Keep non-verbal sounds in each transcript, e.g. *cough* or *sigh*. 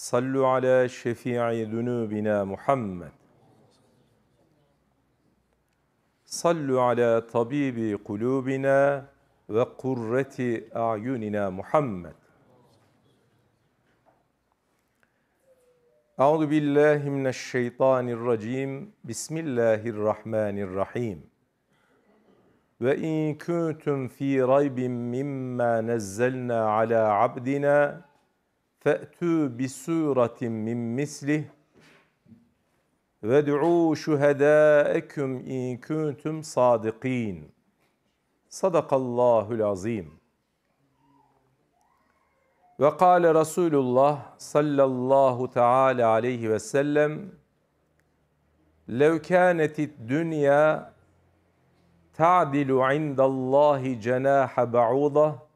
صلوا على شفيع ذنوبنا محمد صلوا على طبيب قلوبنا وقرة أعيننا محمد أعوذ بالله من الشيطان الرجيم بسم الله الرحمن الرحيم وإن كنتم في ريب مما نزلنا على عبدنا فأتوا بسورة من مثله وادعوا شهداءكم إن كنتم صادقين صدق الله العظيم وقال رسول الله صلى الله تعالى عليه وسلم لو كانت الدنيا تعدل عند الله جناح بعوضه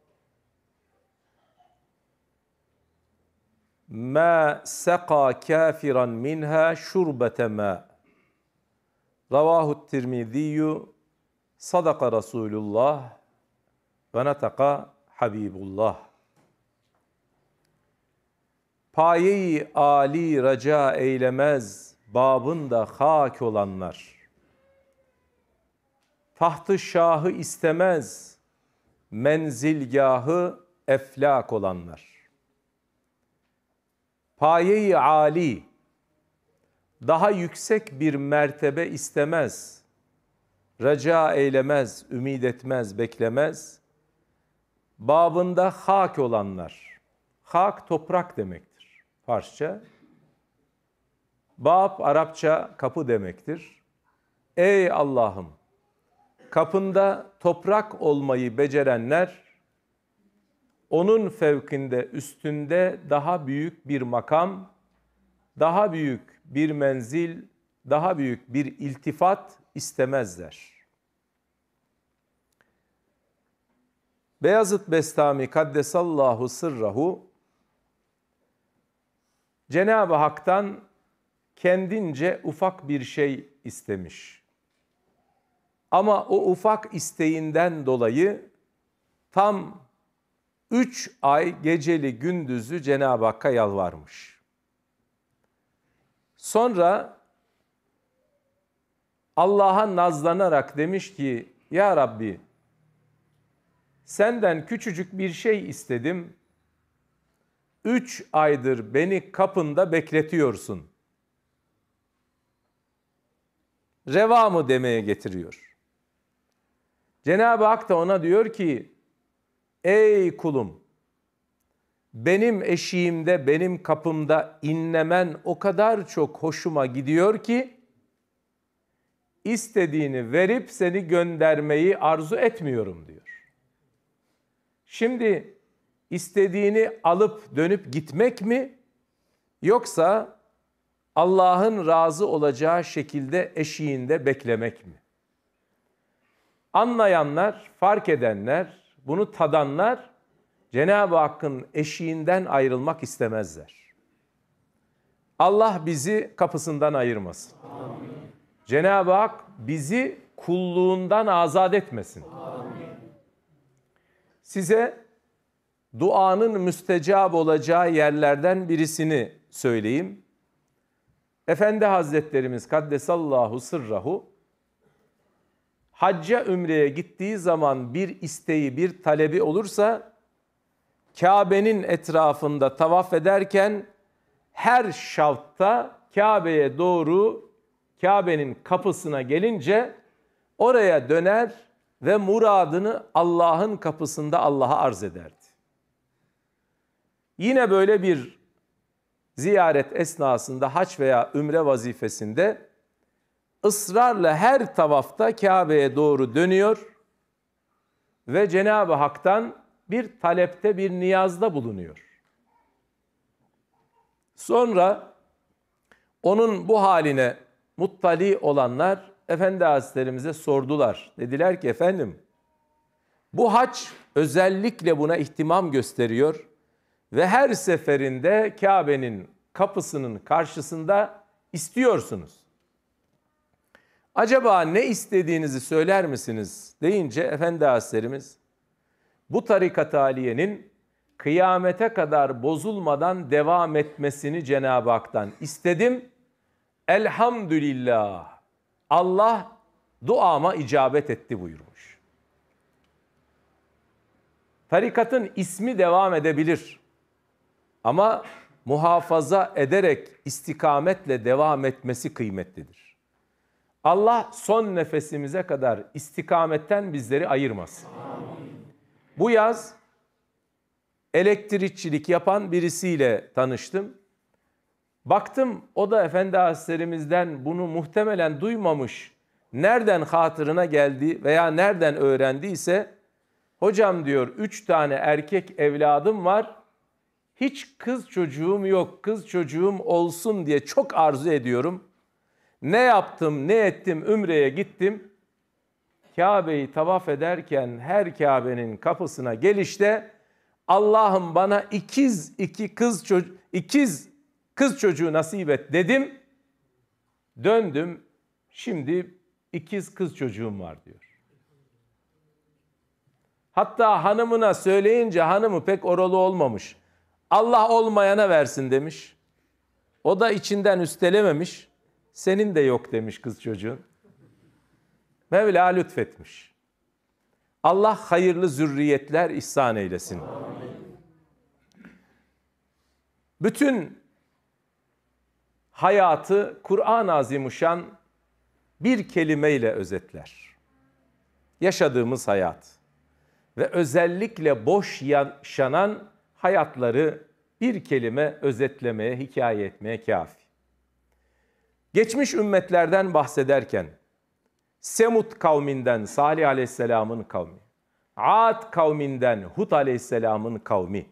ma seka kafiran minha şurbete ma. Ravahu Tirmiziyu Sadaka Resulullah ve nataka Habibullah. Payeyi ali raca eylemez babında hak olanlar. Tahtı şahı istemez menzilgahı eflak olanlar Payeyi Ali daha yüksek bir mertebe istemez, raca eylemez, ümid etmez, beklemez. Babında hak olanlar, hak toprak demektir Farsça. Bab Arapça kapı demektir. Ey Allah'ım! Kapında toprak olmayı becerenler onun fevkinde, üstünde daha büyük bir makam, daha büyük bir menzil, daha büyük bir iltifat istemezler. Beyazıt Bestami Kaddesallahu sırrahu Cenab-ı Hak'tan kendince ufak bir şey istemiş. Ama o ufak isteğinden dolayı tam Üç ay geceli gündüzü Cenab-ı Hakk'a yalvarmış. Sonra Allah'a nazlanarak demiş ki Ya Rabbi senden küçücük bir şey istedim. Üç aydır beni kapında bekletiyorsun. Reva mı demeye getiriyor. Cenab-ı Hak da ona diyor ki Ey kulum benim eşiğimde, benim kapımda inlemen o kadar çok hoşuma gidiyor ki istediğini verip seni göndermeyi arzu etmiyorum diyor. Şimdi istediğini alıp dönüp gitmek mi yoksa Allah'ın razı olacağı şekilde eşiğinde beklemek mi? Anlayanlar, fark edenler bunu tadanlar Cenab-ı Hakk'ın eşiğinden ayrılmak istemezler. Allah bizi kapısından ayırmasın. Cenab-ı Hak bizi kulluğundan azat etmesin. Amin. Size duanın müstecab olacağı yerlerden birisini söyleyeyim. Efendi Hazretlerimiz Kaddesallahu sırrahu hacca ümreye gittiği zaman bir isteği, bir talebi olursa Kabe'nin etrafında tavaf ederken her şavtta Kabe'ye doğru Kabe'nin kapısına gelince oraya döner ve muradını Allah'ın kapısında Allah'a arz ederdi. Yine böyle bir ziyaret esnasında haç veya ümre vazifesinde ısrarla her tavafta Kabe'ye doğru dönüyor ve Cenab-ı Hak'tan bir talepte, bir niyazda bulunuyor. Sonra onun bu haline muttali olanlar Efendi Hazretlerimize sordular. Dediler ki efendim bu haç özellikle buna ihtimam gösteriyor ve her seferinde Kabe'nin kapısının karşısında istiyorsunuz acaba ne istediğinizi söyler misiniz deyince Efendi Hazretlerimiz bu tarikat aliyenin kıyamete kadar bozulmadan devam etmesini Cenab-ı Hak'tan istedim. Elhamdülillah Allah duama icabet etti buyurmuş. Tarikatın ismi devam edebilir ama muhafaza ederek istikametle devam etmesi kıymetlidir. Allah son nefesimize kadar istikametten bizleri ayırmasın. Bu yaz elektrikçilik yapan birisiyle tanıştım. Baktım o da Efendi Hazretlerimizden bunu muhtemelen duymamış. Nereden hatırına geldi veya nereden öğrendiyse hocam diyor üç tane erkek evladım var. Hiç kız çocuğum yok kız çocuğum olsun diye çok arzu ediyorum. Ne yaptım, ne ettim, Ümre'ye gittim. Kabe'yi tavaf ederken her Kabe'nin kapısına gelişte Allah'ım bana ikiz iki kız çocuk ikiz kız çocuğu nasip et dedim. Döndüm. Şimdi ikiz kız çocuğum var diyor. Hatta hanımına söyleyince hanımı pek oralı olmamış. Allah olmayana versin demiş. O da içinden üstelememiş. Senin de yok demiş kız çocuğun. Mevla lütfetmiş. Allah hayırlı zürriyetler ihsan eylesin. Bütün hayatı Kur'an-ı Azimuşan bir kelimeyle özetler. Yaşadığımız hayat ve özellikle boş yaşanan hayatları bir kelime özetlemeye, hikaye etmeye kafi. Geçmiş ümmetlerden bahsederken Semut kavminden Salih Aleyhisselam'ın kavmi, Ad kavminden Hud Aleyhisselam'ın kavmi,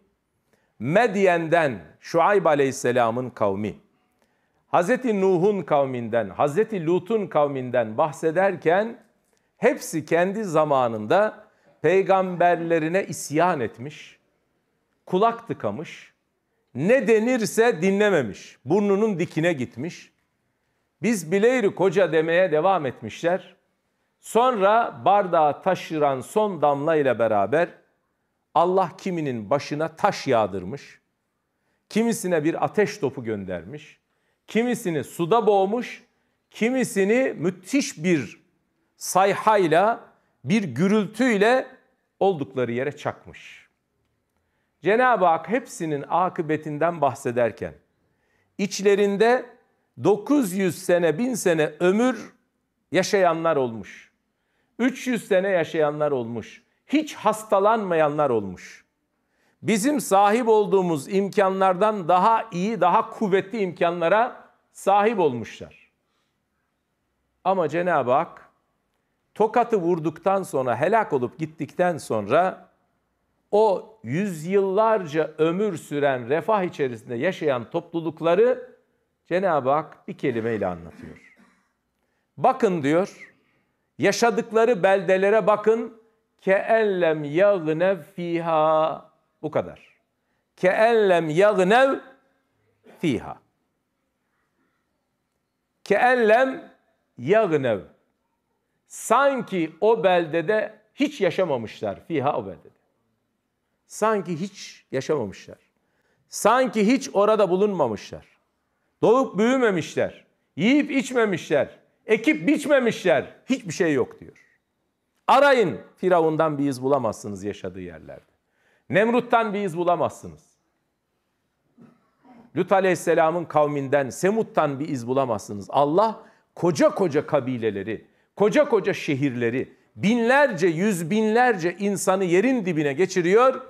Medyen'den Şuayb Aleyhisselam'ın kavmi, Hazreti Nuh'un kavminden, Hazreti Lut'un kavminden bahsederken hepsi kendi zamanında peygamberlerine isyan etmiş, kulak tıkamış, ne denirse dinlememiş, burnunun dikine gitmiş, biz bileyri koca demeye devam etmişler. Sonra bardağı taşıran son damla ile beraber Allah kiminin başına taş yağdırmış. Kimisine bir ateş topu göndermiş. Kimisini suda boğmuş. Kimisini müthiş bir sayhayla, bir gürültüyle oldukları yere çakmış. Cenab-ı Hak hepsinin akıbetinden bahsederken içlerinde 900 sene, 1000 sene ömür yaşayanlar olmuş. 300 sene yaşayanlar olmuş. Hiç hastalanmayanlar olmuş. Bizim sahip olduğumuz imkanlardan daha iyi, daha kuvvetli imkanlara sahip olmuşlar. Ama Cenab-ı Hak tokatı vurduktan sonra, helak olup gittikten sonra o yüzyıllarca ömür süren refah içerisinde yaşayan toplulukları Cenab-ı Hak bir kelimeyle anlatıyor. Bakın diyor, yaşadıkları beldelere bakın. Keellem yagnev fiha. Bu kadar. Keellem yagnev fiha. Keellem yagnev. Sanki o beldede hiç yaşamamışlar. Fiha o beldede. Sanki hiç yaşamamışlar. Sanki hiç orada bulunmamışlar. Doğup büyümemişler. Yiyip içmemişler. Ekip biçmemişler. Hiçbir şey yok diyor. Arayın Firavun'dan bir iz bulamazsınız yaşadığı yerlerde. Nemrut'tan bir iz bulamazsınız. Lut Aleyhisselam'ın kavminden, Semut'tan bir iz bulamazsınız. Allah koca koca kabileleri, koca koca şehirleri, binlerce, yüz binlerce insanı yerin dibine geçiriyor.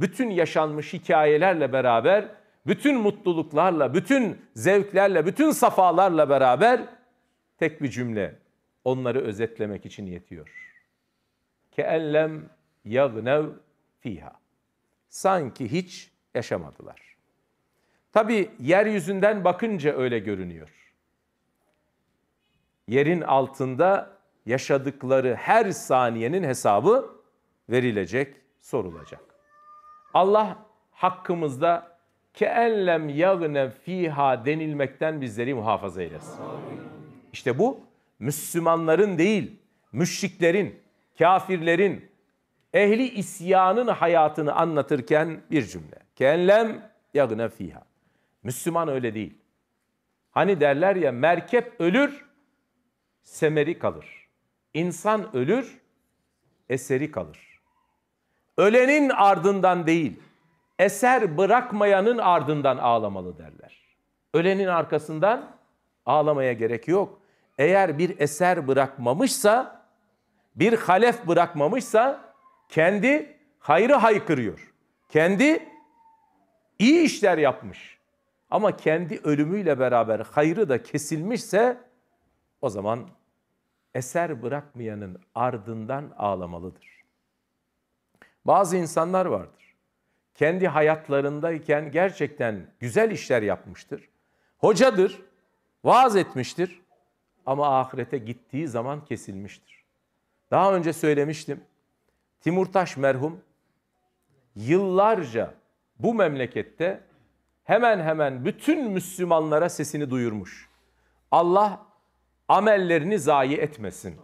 Bütün yaşanmış hikayelerle beraber bütün mutluluklarla, bütün zevklerle, bütün safalarla beraber tek bir cümle onları özetlemek için yetiyor. Keellem yagnev fiha. Sanki hiç yaşamadılar. Tabi yeryüzünden bakınca öyle görünüyor. Yerin altında yaşadıkları her saniyenin hesabı verilecek, sorulacak. Allah hakkımızda ke enlem yagne fiha denilmekten bizleri muhafaza eylesin. İşte bu Müslümanların değil, müşriklerin, kafirlerin, ehli isyanın hayatını anlatırken bir cümle. Kenlem yagne fiha. Müslüman öyle değil. Hani derler ya merkep ölür, semeri kalır. İnsan ölür, eseri kalır. Ölenin ardından değil, eser bırakmayanın ardından ağlamalı derler. Ölenin arkasından ağlamaya gerek yok. Eğer bir eser bırakmamışsa, bir halef bırakmamışsa kendi hayrı haykırıyor. Kendi iyi işler yapmış. Ama kendi ölümüyle beraber hayrı da kesilmişse o zaman eser bırakmayanın ardından ağlamalıdır. Bazı insanlar vardır kendi hayatlarındayken gerçekten güzel işler yapmıştır. Hocadır, vaaz etmiştir ama ahirete gittiği zaman kesilmiştir. Daha önce söylemiştim. Timurtaş merhum yıllarca bu memlekette hemen hemen bütün Müslümanlara sesini duyurmuş. Allah amellerini zayi etmesin.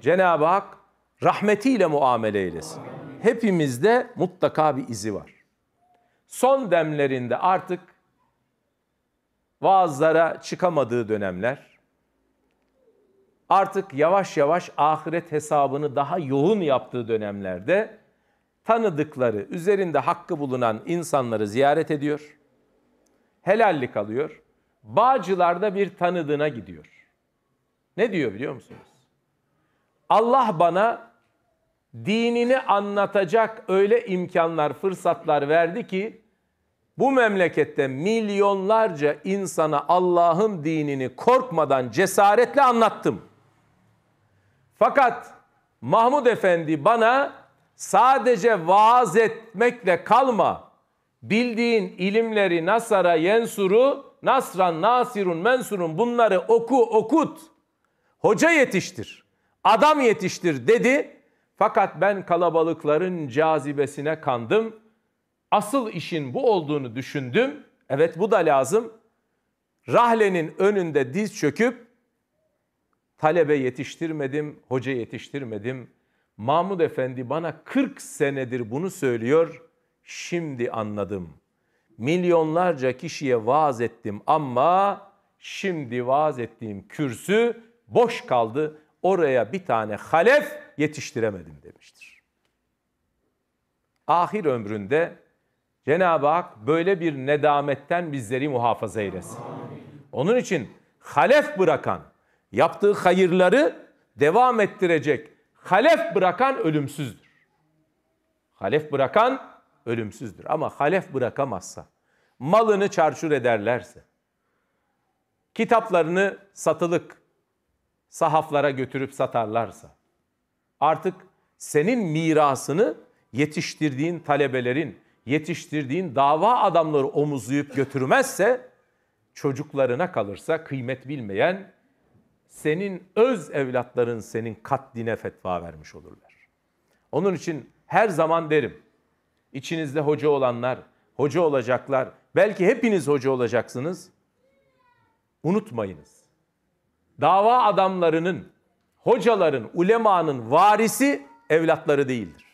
Cenab-ı Hak rahmetiyle muamele eylesin. Amin hepimizde mutlaka bir izi var. Son demlerinde artık vaazlara çıkamadığı dönemler, artık yavaş yavaş ahiret hesabını daha yoğun yaptığı dönemlerde tanıdıkları, üzerinde hakkı bulunan insanları ziyaret ediyor. Helallik alıyor. Bağcılarda bir tanıdığına gidiyor. Ne diyor biliyor musunuz? Allah bana dinini anlatacak öyle imkanlar, fırsatlar verdi ki bu memlekette milyonlarca insana Allah'ın dinini korkmadan cesaretle anlattım. Fakat Mahmud Efendi bana sadece vaaz etmekle kalma. Bildiğin ilimleri Nasara Yensur'u, Nasran Nasirun Mensur'un bunları oku okut. Hoca yetiştir, adam yetiştir dedi fakat ben kalabalıkların cazibesine kandım. Asıl işin bu olduğunu düşündüm. Evet bu da lazım. Rahlenin önünde diz çöküp talebe yetiştirmedim, hoca yetiştirmedim. Mahmud Efendi bana 40 senedir bunu söylüyor. Şimdi anladım. Milyonlarca kişiye vaaz ettim ama şimdi vaaz ettiğim kürsü boş kaldı. Oraya bir tane halef yetiştiremedim demiştir. Ahir ömründe Cenab-ı Hak böyle bir nedametten bizleri muhafaza eylesin. Onun için halef bırakan, yaptığı hayırları devam ettirecek halef bırakan ölümsüzdür. Halef bırakan ölümsüzdür. Ama halef bırakamazsa, malını çarşur ederlerse, kitaplarını satılık sahaflara götürüp satarlarsa, Artık senin mirasını yetiştirdiğin talebelerin, yetiştirdiğin dava adamları omuzlayıp götürmezse çocuklarına kalırsa kıymet bilmeyen senin öz evlatların senin katline fetva vermiş olurlar. Onun için her zaman derim. İçinizde hoca olanlar, hoca olacaklar. Belki hepiniz hoca olacaksınız. Unutmayınız. Dava adamlarının hocaların, ulemanın varisi evlatları değildir.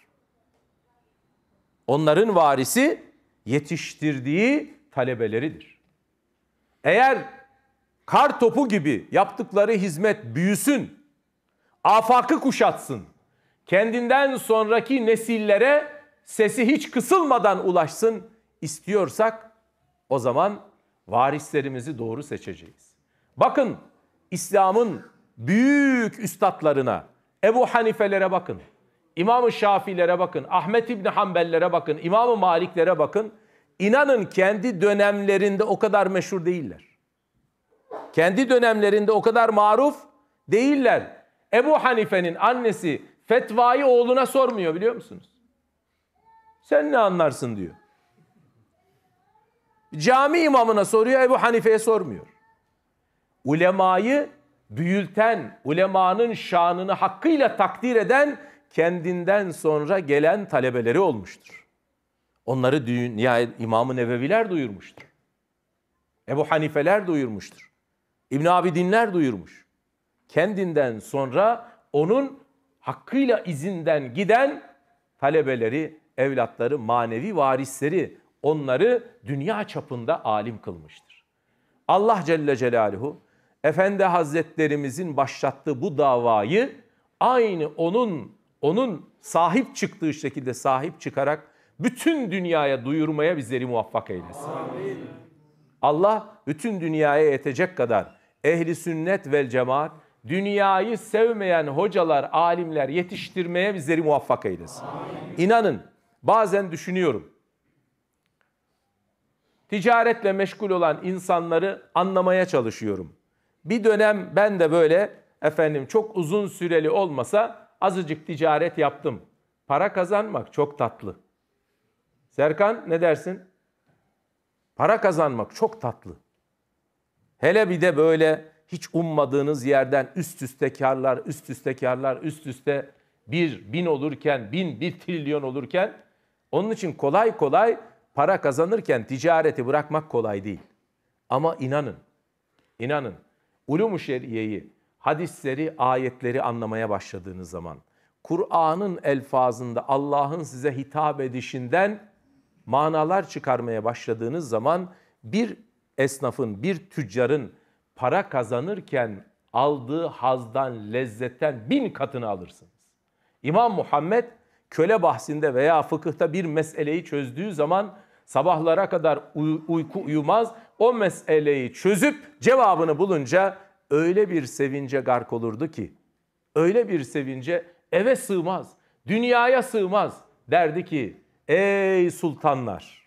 Onların varisi yetiştirdiği talebeleridir. Eğer kar topu gibi yaptıkları hizmet büyüsün, afakı kuşatsın, kendinden sonraki nesillere sesi hiç kısılmadan ulaşsın istiyorsak o zaman varislerimizi doğru seçeceğiz. Bakın İslam'ın büyük üstadlarına, Ebu Hanifelere bakın, İmam-ı Şafilere bakın, Ahmet İbni Hanbellere bakın, İmam-ı Maliklere bakın. İnanın kendi dönemlerinde o kadar meşhur değiller. Kendi dönemlerinde o kadar maruf değiller. Ebu Hanife'nin annesi fetvayı oğluna sormuyor biliyor musunuz? Sen ne anlarsın diyor. Cami imamına soruyor, Ebu Hanife'ye sormuyor. Ulemayı büyülten, ulemanın şanını hakkıyla takdir eden kendinden sonra gelen talebeleri olmuştur. Onları dünya nihayet İmam-ı Neveviler duyurmuştur. Ebu Hanifeler duyurmuştur. İbn Abidinler duyurmuş. Kendinden sonra onun hakkıyla izinden giden talebeleri, evlatları, manevi varisleri onları dünya çapında alim kılmıştır. Allah Celle Celaluhu Efendi Hazretlerimizin başlattığı bu davayı aynı onun onun sahip çıktığı şekilde sahip çıkarak bütün dünyaya duyurmaya bizleri muvaffak eylesin. Amin. Allah bütün dünyaya yetecek kadar ehli sünnet vel cemaat dünyayı sevmeyen hocalar, alimler yetiştirmeye bizleri muvaffak eylesin. Amin. İnanın bazen düşünüyorum. Ticaretle meşgul olan insanları anlamaya çalışıyorum. Bir dönem ben de böyle efendim çok uzun süreli olmasa azıcık ticaret yaptım. Para kazanmak çok tatlı. Serkan ne dersin? Para kazanmak çok tatlı. Hele bir de böyle hiç ummadığınız yerden üst üste karlar, üst üste karlar, üst üste bir bin olurken, bin bir trilyon olurken onun için kolay kolay para kazanırken ticareti bırakmak kolay değil. Ama inanın, inanın ulum-u şer'iyeyi, hadisleri, ayetleri anlamaya başladığınız zaman, Kur'an'ın elfazında Allah'ın size hitap edişinden manalar çıkarmaya başladığınız zaman bir esnafın, bir tüccarın para kazanırken aldığı hazdan, lezzetten bin katını alırsınız. İmam Muhammed köle bahsinde veya fıkıhta bir meseleyi çözdüğü zaman sabahlara kadar uy- uyku uyumaz, o meseleyi çözüp cevabını bulunca öyle bir sevince gark olurdu ki, öyle bir sevince eve sığmaz, dünyaya sığmaz derdi ki, ey sultanlar,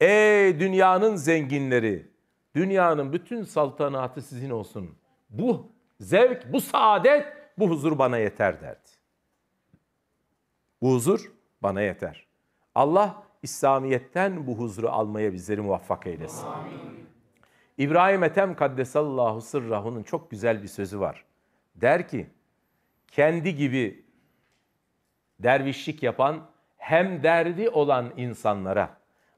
ey dünyanın zenginleri, dünyanın bütün saltanatı sizin olsun. Bu zevk, bu saadet, bu huzur bana yeter derdi. Bu huzur bana yeter. Allah İslamiyet'ten bu huzuru almaya bizleri muvaffak eylesin. Amin. İbrahim Ethem Kaddesallahu Sırrahu'nun çok güzel bir sözü var. Der ki, kendi gibi dervişlik yapan hem derdi olan insanlara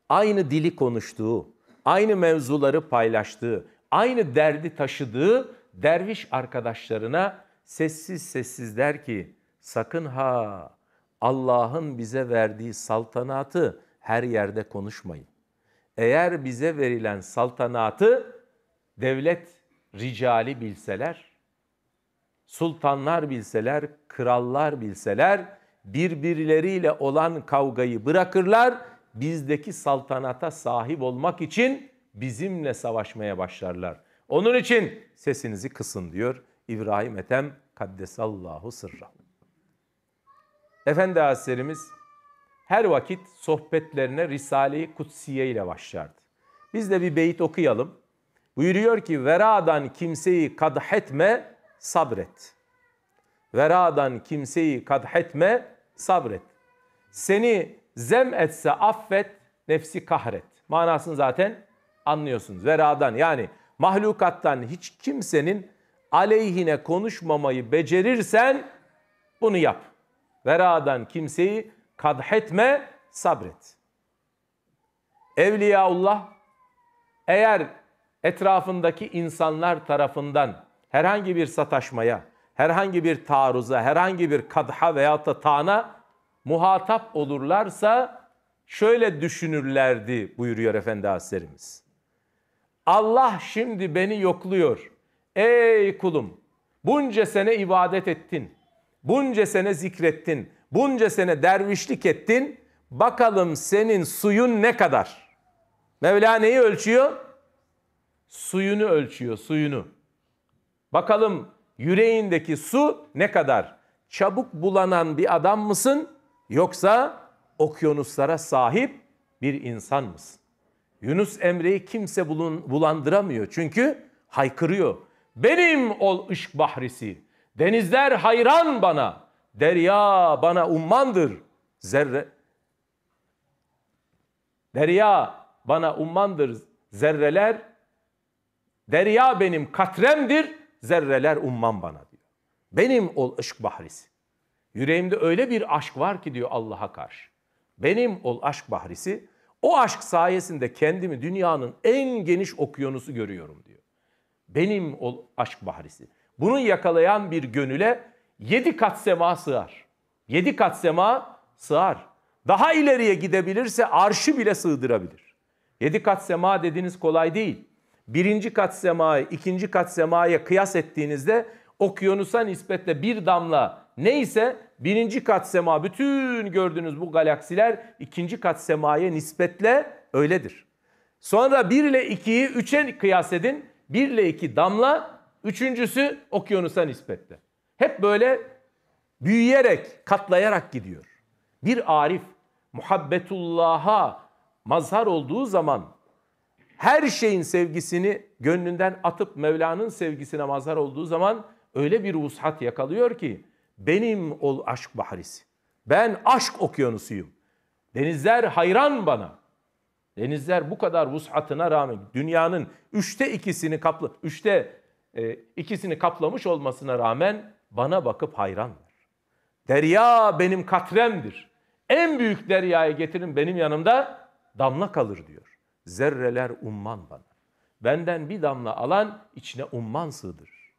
aynı dili konuştuğu, aynı mevzuları paylaştığı, aynı derdi taşıdığı derviş arkadaşlarına sessiz sessiz der ki sakın ha Allah'ın bize verdiği saltanatı her yerde konuşmayın. Eğer bize verilen saltanatı devlet ricali bilseler, sultanlar bilseler, krallar bilseler birbirleriyle olan kavgayı bırakırlar. Bizdeki saltanata sahip olmak için bizimle savaşmaya başlarlar. Onun için sesinizi kısın diyor İbrahim Ethem Kaddesallahu sırra. Efendi Hazretlerimiz her vakit sohbetlerine Risale-i Kutsiye ile başlardı. Biz de bir beyit okuyalım. Buyuruyor ki veradan kimseyi kadhetme sabret. Veradan kimseyi kadhetme sabret. Seni zem etse affet, nefsi kahret. Manasını zaten anlıyorsunuz. Veradan yani mahlukattan hiç kimsenin aleyhine konuşmamayı becerirsen bunu yap. Veradan kimseyi kadhetme sabret. Evliyaullah eğer etrafındaki insanlar tarafından herhangi bir sataşmaya, herhangi bir taarruza, herhangi bir kadha veya da tana muhatap olurlarsa şöyle düşünürlerdi buyuruyor Efendi Hazretlerimiz. Allah şimdi beni yokluyor. Ey kulum bunca sene ibadet ettin, bunca sene zikrettin, Bunca sene dervişlik ettin. Bakalım senin suyun ne kadar? Mevla neyi ölçüyor? Suyunu ölçüyor, suyunu. Bakalım yüreğindeki su ne kadar? Çabuk bulanan bir adam mısın yoksa okyanuslara sahip bir insan mısın? Yunus Emre'yi kimse bulun, bulandıramıyor çünkü haykırıyor. Benim ol ışk bahrisi. Denizler hayran bana. Derya bana ummandır. Zerre Derya bana ummandır zerreler. Derya benim katremdir. Zerreler umman bana diyor. Benim ol aşk bahrisi. Yüreğimde öyle bir aşk var ki diyor Allah'a karşı. Benim ol aşk bahrisi. O aşk sayesinde kendimi dünyanın en geniş okyanusu görüyorum diyor. Benim ol aşk bahrisi. Bunu yakalayan bir gönüle yedi kat sema sığar. Yedi kat sema sığar. Daha ileriye gidebilirse arşı bile sığdırabilir. Yedi kat sema dediğiniz kolay değil. Birinci kat semayı, ikinci kat semaya kıyas ettiğinizde okyanusa nispetle bir damla neyse birinci kat sema bütün gördüğünüz bu galaksiler ikinci kat semaya nispetle öyledir. Sonra 1 ile 2'yi 3'e kıyas edin. 1 ile 2 damla, üçüncüsü okyanusa nispetle. Hep böyle büyüyerek, katlayarak gidiyor. Bir arif muhabbetullah'a mazhar olduğu zaman her şeyin sevgisini gönlünden atıp Mevla'nın sevgisine mazhar olduğu zaman öyle bir vushat yakalıyor ki benim ol aşk bahrisi. Ben aşk okyanusuyum. Denizler hayran bana. Denizler bu kadar vushatına rağmen dünyanın üçte ikisini kaplı, üçte e, ikisini kaplamış olmasına rağmen bana bakıp hayrandır. Derya benim katremdir. En büyük deryayı getirin benim yanımda damla kalır diyor. Zerreler umman bana. Benden bir damla alan içine umman sığdırır.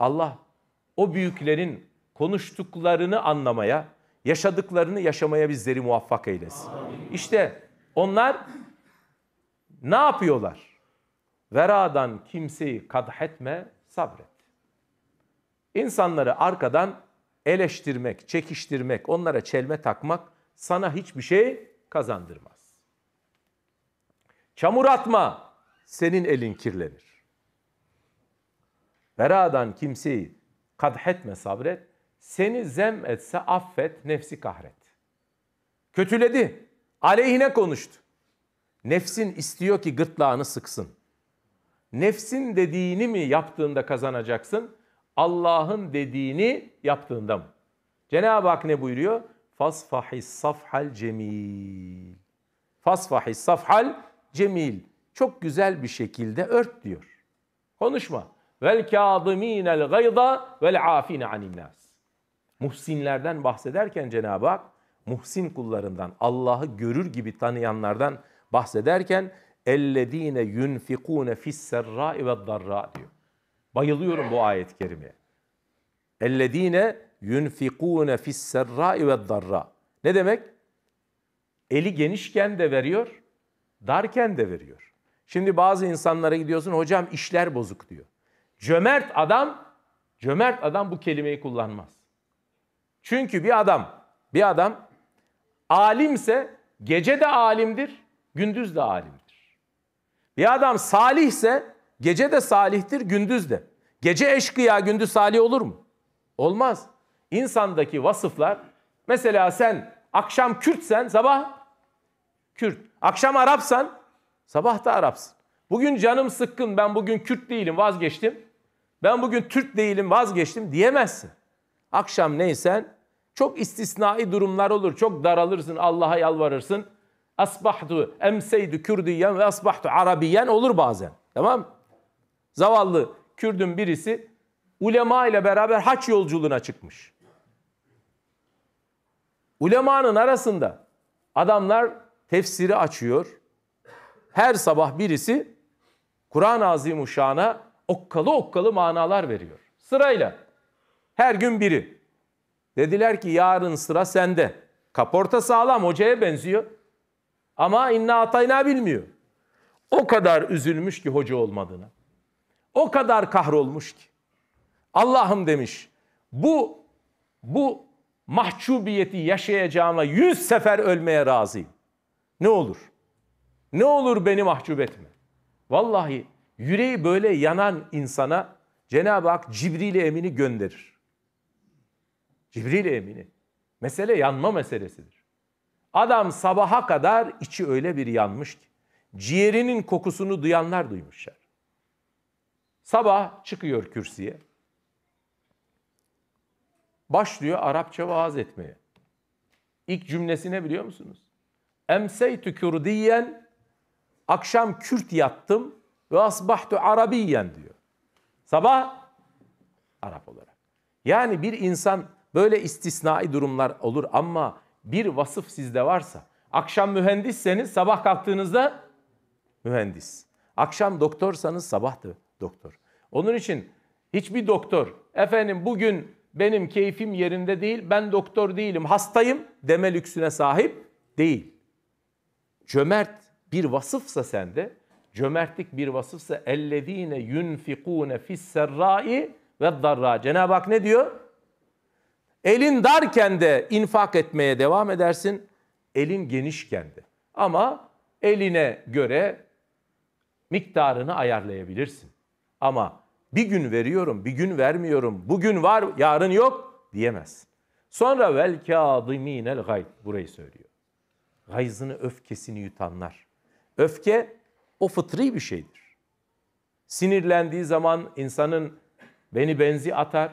Allah o büyüklerin konuştuklarını anlamaya, yaşadıklarını yaşamaya bizleri muvaffak eylesin. İşte onlar ne yapıyorlar? Veradan kimseyi kadhetme, sabret. İnsanları arkadan eleştirmek, çekiştirmek, onlara çelme takmak sana hiçbir şey kazandırmaz. Çamur atma, senin elin kirlenir. Veradan kimseyi kadhetme sabret, seni zem etse affet, nefsi kahret. Kötüledi, aleyhine konuştu. Nefsin istiyor ki gırtlağını sıksın. Nefsin dediğini mi yaptığında kazanacaksın? Allah'ın dediğini yaptığında mı? Cenab-ı Hak ne buyuruyor? Fasfahi safhal cemil. Fasfahi safhal cemil. Çok güzel bir şekilde ört diyor. Konuşma. Vel kâdimînel gayda vel afine anin Muhsinlerden bahsederken Cenab-ı Hak muhsin kullarından, Allah'ı görür gibi tanıyanlardan bahsederken ellezîne yunfikûne fisserrâi ve darrâ diyor. Bayılıyorum bu ayet-i kerimeye. Ellezine yunfikune fisserra'i ve darra. Ne demek? Eli genişken de veriyor, darken de veriyor. Şimdi bazı insanlara gidiyorsun hocam işler bozuk diyor. Cömert adam, cömert adam bu kelimeyi kullanmaz. Çünkü bir adam, bir adam alimse gece de alimdir, gündüz de alimdir. Bir adam salihse Gece de salihtir, gündüz de. Gece eşkıya, gündüz salih olur mu? Olmaz. İnsandaki vasıflar, mesela sen akşam Kürtsen, sabah Kürt. Akşam Arapsan, sabah da Arapsın. Bugün canım sıkkın, ben bugün Kürt değilim, vazgeçtim. Ben bugün Türk değilim, vazgeçtim diyemezsin. Akşam neysen, çok istisnai durumlar olur. Çok daralırsın, Allah'a yalvarırsın. Asbahtu Emseydü kürdüyen ve asbahtu arabiyen olur bazen. Tamam mı? Zavallı Kürdün birisi ulema ile beraber haç yolculuğuna çıkmış. Ulemanın arasında adamlar tefsiri açıyor. Her sabah birisi Kur'an-ı Azimuşşan'a okkalı okkalı manalar veriyor. Sırayla. Her gün biri. Dediler ki yarın sıra sende. Kaporta sağlam hocaya benziyor. Ama inna atayna bilmiyor. O kadar üzülmüş ki hoca olmadığına. O kadar kahrolmuş ki. Allah'ım demiş bu bu mahcubiyeti yaşayacağıma yüz sefer ölmeye razıyım. Ne olur? Ne olur beni mahcup etme. Vallahi yüreği böyle yanan insana Cenab-ı Hak Cibril Emin'i gönderir. Cibril Emin'i. Mesele yanma meselesidir. Adam sabaha kadar içi öyle bir yanmış ki ciğerinin kokusunu duyanlar duymuşlar. Sabah çıkıyor kürsüye. Başlıyor Arapça vaaz etmeye. İlk cümlesi ne biliyor musunuz? Emseytü kürdiyen, akşam Kürt yattım ve asbahtu arabiyen diyor. Sabah Arap olarak. Yani bir insan böyle istisnai durumlar olur ama bir vasıf sizde varsa, akşam mühendisseniz sabah kalktığınızda mühendis. Akşam doktorsanız sabah da doktor. Onun için hiçbir doktor efendim bugün benim keyfim yerinde değil, ben doktor değilim, hastayım deme lüksüne sahip değil. Cömert bir vasıfsa sende, cömertlik bir vasıfsa ellezine yunfikune fisserrai ve darra. Cenab-ı Hak ne diyor? Elin darken de infak etmeye devam edersin, elin genişken de. Ama eline göre miktarını ayarlayabilirsin. Ama bir gün veriyorum, bir gün vermiyorum, bugün var, yarın yok diyemez. Sonra vel kâdimînel gayb burayı söylüyor. Gayzını, öfkesini yutanlar. Öfke o fıtri bir şeydir. Sinirlendiği zaman insanın beni benzi atar,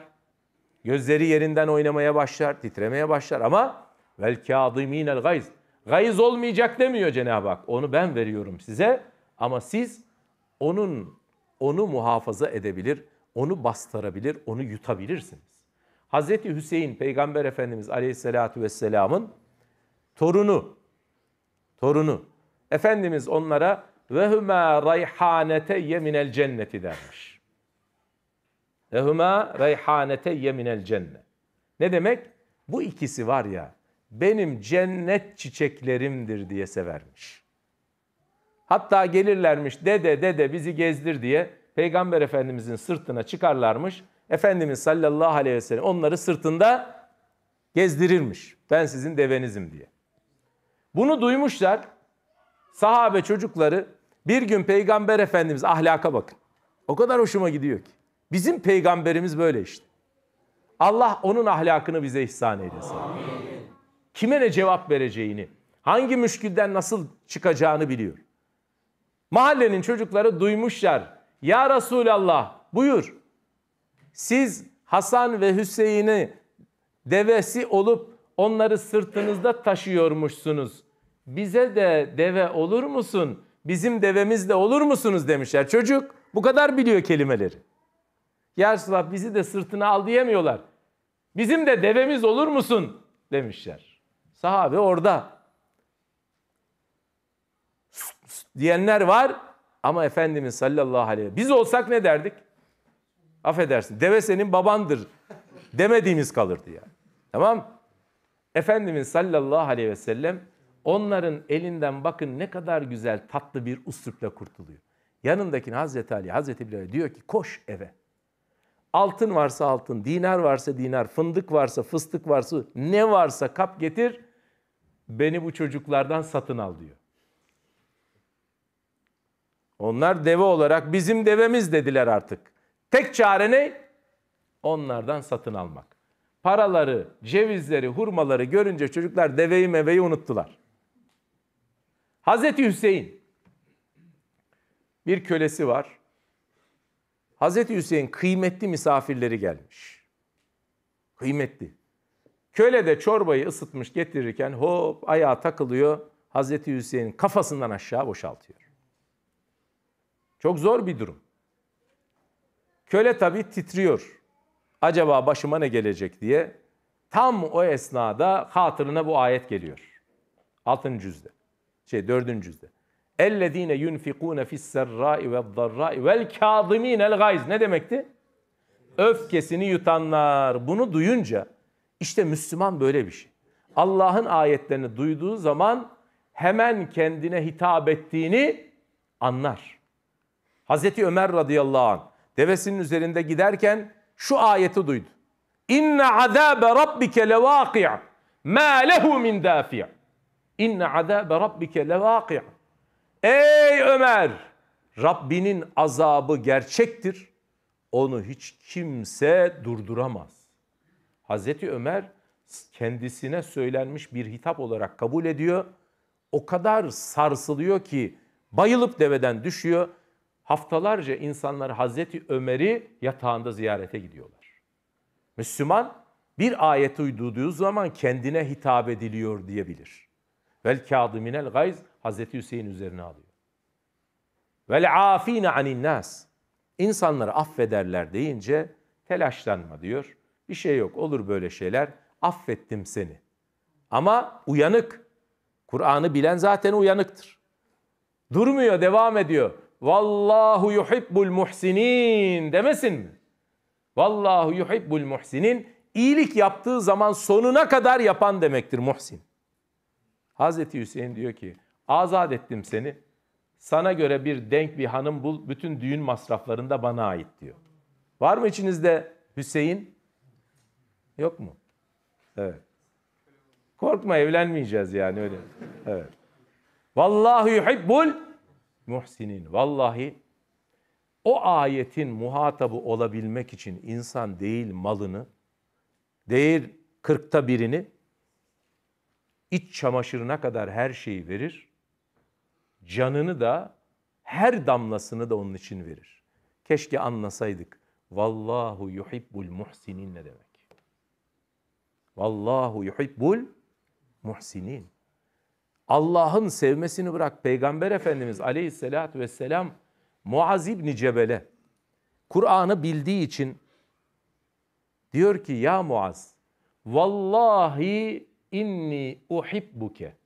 gözleri yerinden oynamaya başlar, titremeye başlar ama vel kâdimînel gayz. Gayız olmayacak demiyor Cenab-ı Hak. Onu ben veriyorum size ama siz onun onu muhafaza edebilir, onu bastırabilir, onu yutabilirsiniz. Hz. Hüseyin Peygamber Efendimiz Aleyhisselatü Vesselam'ın torunu, torunu. Efendimiz onlara ve rayhanete yeminel cenneti dermiş. Ve rayhanete yeminel cennet. Ne demek? Bu ikisi var ya benim cennet çiçeklerimdir diye severmiş. Hatta gelirlermiş dede dede bizi gezdir diye Peygamber Efendimizin sırtına çıkarlarmış. Efendimiz sallallahu aleyhi ve sellem onları sırtında gezdirirmiş. Ben sizin devenizim diye. Bunu duymuşlar. Sahabe çocukları bir gün Peygamber Efendimiz ahlaka bakın. O kadar hoşuma gidiyor ki. Bizim peygamberimiz böyle işte. Allah onun ahlakını bize ihsan eylesin. Amin. Kime ne cevap vereceğini, hangi müşkülden nasıl çıkacağını biliyor. Mahallenin çocukları duymuşlar. Ya Resulallah buyur. Siz Hasan ve Hüseyin'i devesi olup onları sırtınızda taşıyormuşsunuz. Bize de deve olur musun? Bizim devemiz de olur musunuz demişler. Çocuk bu kadar biliyor kelimeleri. Ya Resulallah bizi de sırtına al diyemiyorlar. Bizim de devemiz olur musun demişler. Sahabe orada diyenler var. Ama Efendimiz sallallahu aleyhi ve sellem biz olsak ne derdik? Affedersin deve senin babandır demediğimiz kalırdı yani. Tamam Efendimiz sallallahu aleyhi ve sellem onların elinden bakın ne kadar güzel tatlı bir uslupla kurtuluyor. Yanındakine Hazreti Ali, Hazreti Bilal diyor ki koş eve. Altın varsa altın, dinar varsa dinar, fındık varsa, fıstık varsa ne varsa kap getir. Beni bu çocuklardan satın al diyor. Onlar deve olarak bizim devemiz dediler artık. Tek çare ne? Onlardan satın almak. Paraları, cevizleri, hurmaları görünce çocuklar deveyi meveyi unuttular. Hazreti Hüseyin bir kölesi var. Hazreti Hüseyin kıymetli misafirleri gelmiş. Kıymetli. Köle de çorbayı ısıtmış getirirken hop ayağa takılıyor. Hazreti Hüseyin kafasından aşağı boşaltıyor. Çok zor bir durum. Köle tabii titriyor. Acaba başıma ne gelecek diye. Tam o esnada hatırına bu ayet geliyor. 6. cüzde. Şey 4. cüzde. اَلَّذ۪ينَ يُنْفِقُونَ فِي السَّرَّاءِ وَالضَّرَّاءِ وَالْكَاظِم۪ينَ الْغَيْزِ Ne demekti? Öfkesini yutanlar. Bunu duyunca işte Müslüman böyle bir şey. Allah'ın ayetlerini duyduğu zaman hemen kendine hitap ettiğini anlar. Hazreti Ömer radıyallahu an devesinin üzerinde giderken şu ayeti duydu. İnne azabe rabbike levâki' mâ lehu min dâfi' İnne azabe rabbike levâki' Ey Ömer! Rabbinin azabı gerçektir. Onu hiç kimse durduramaz. Hazreti Ömer kendisine söylenmiş bir hitap olarak kabul ediyor. O kadar sarsılıyor ki bayılıp deveden düşüyor haftalarca insanlar Hazreti Ömer'i yatağında ziyarete gidiyorlar. Müslüman bir ayet uyduğu zaman kendine hitap ediliyor diyebilir. Vel kâdı minel gayz Hazreti Hüseyin üzerine alıyor. Vel afine anin nas. İnsanları affederler deyince telaşlanma diyor. Bir şey yok olur böyle şeyler. Affettim seni. Ama uyanık. Kur'an'ı bilen zaten uyanıktır. Durmuyor devam ediyor. Vallahu yuhibbul muhsinin demesin mi? Vallahu yuhibbul muhsinin iyilik yaptığı zaman sonuna kadar yapan demektir muhsin. Hazreti Hüseyin diyor ki azat ettim seni. Sana göre bir denk bir hanım bul. Bütün düğün masraflarında bana ait diyor. Var mı içinizde Hüseyin? Yok mu? Evet. Korkma evlenmeyeceğiz yani öyle. Evet. Vallahu yuhibbul muhsinin. Vallahi o ayetin muhatabı olabilmek için insan değil malını, değil kırkta birini, iç çamaşırına kadar her şeyi verir. Canını da her damlasını da onun için verir. Keşke anlasaydık. Vallahu yuhibbul muhsinin ne demek? Vallahu yuhibbul muhsinin. Allah'ın sevmesini bırak Peygamber Efendimiz aleyhissalatü vesselam Muaz İbni Cebel'e Kur'an'ı bildiği için diyor ki ya Muaz vallahi inni uhibbuke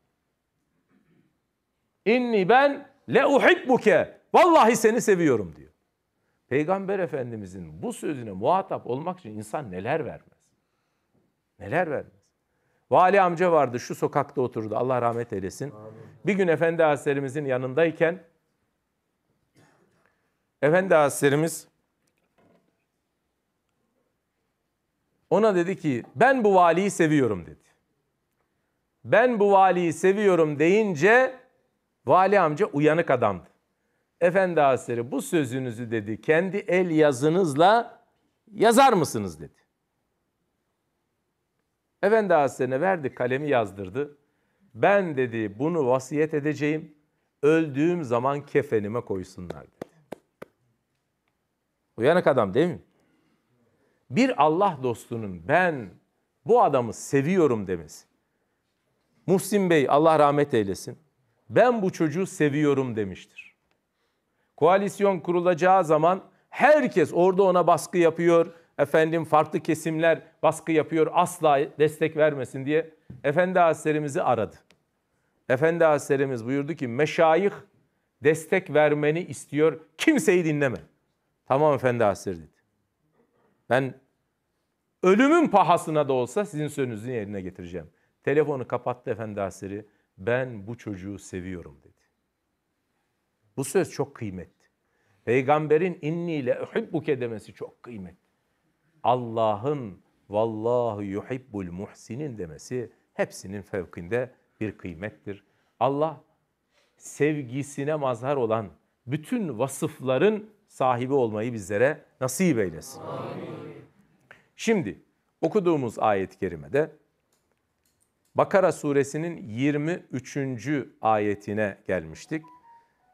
inni ben le uhibbuke vallahi seni seviyorum diyor. Peygamber Efendimizin bu sözüne muhatap olmak için insan neler vermez? Neler vermez? Vali amca vardı şu sokakta oturdu Allah rahmet eylesin. Amin. Bir gün Efendi Hazretlerimizin yanındayken Efendi Hazretlerimiz ona dedi ki ben bu valiyi seviyorum dedi. Ben bu valiyi seviyorum deyince vali amca uyanık adamdı. Efendi Hazretleri bu sözünüzü dedi kendi el yazınızla yazar mısınız dedi. Efendi Hazretlerine verdi kalemi yazdırdı. Ben dedi bunu vasiyet edeceğim. Öldüğüm zaman kefenime koysunlar dedi. Uyanık adam değil mi? Bir Allah dostunun ben bu adamı seviyorum demesi. Muhsin Bey Allah rahmet eylesin. Ben bu çocuğu seviyorum demiştir. Koalisyon kurulacağı zaman herkes orada ona baskı yapıyor efendim farklı kesimler baskı yapıyor asla destek vermesin diye Efendi Hazretlerimizi aradı. Efendi Hazretlerimiz buyurdu ki meşayih destek vermeni istiyor kimseyi dinleme. Tamam Efendi Hazretleri dedi. Ben ölümün pahasına da olsa sizin sözünüzü yerine getireceğim. Telefonu kapattı Efendi Hazretleri. Ben bu çocuğu seviyorum dedi. Bu söz çok kıymetli. Peygamberin inniyle ile uhibbuke demesi çok kıymetli. Allah'ın vallahu yuhibbul muhsinin demesi hepsinin fevkinde bir kıymettir. Allah sevgisine mazhar olan bütün vasıfların sahibi olmayı bizlere nasip eylesin. Amin. Şimdi okuduğumuz ayet-i kerimede Bakara suresinin 23. ayetine gelmiştik.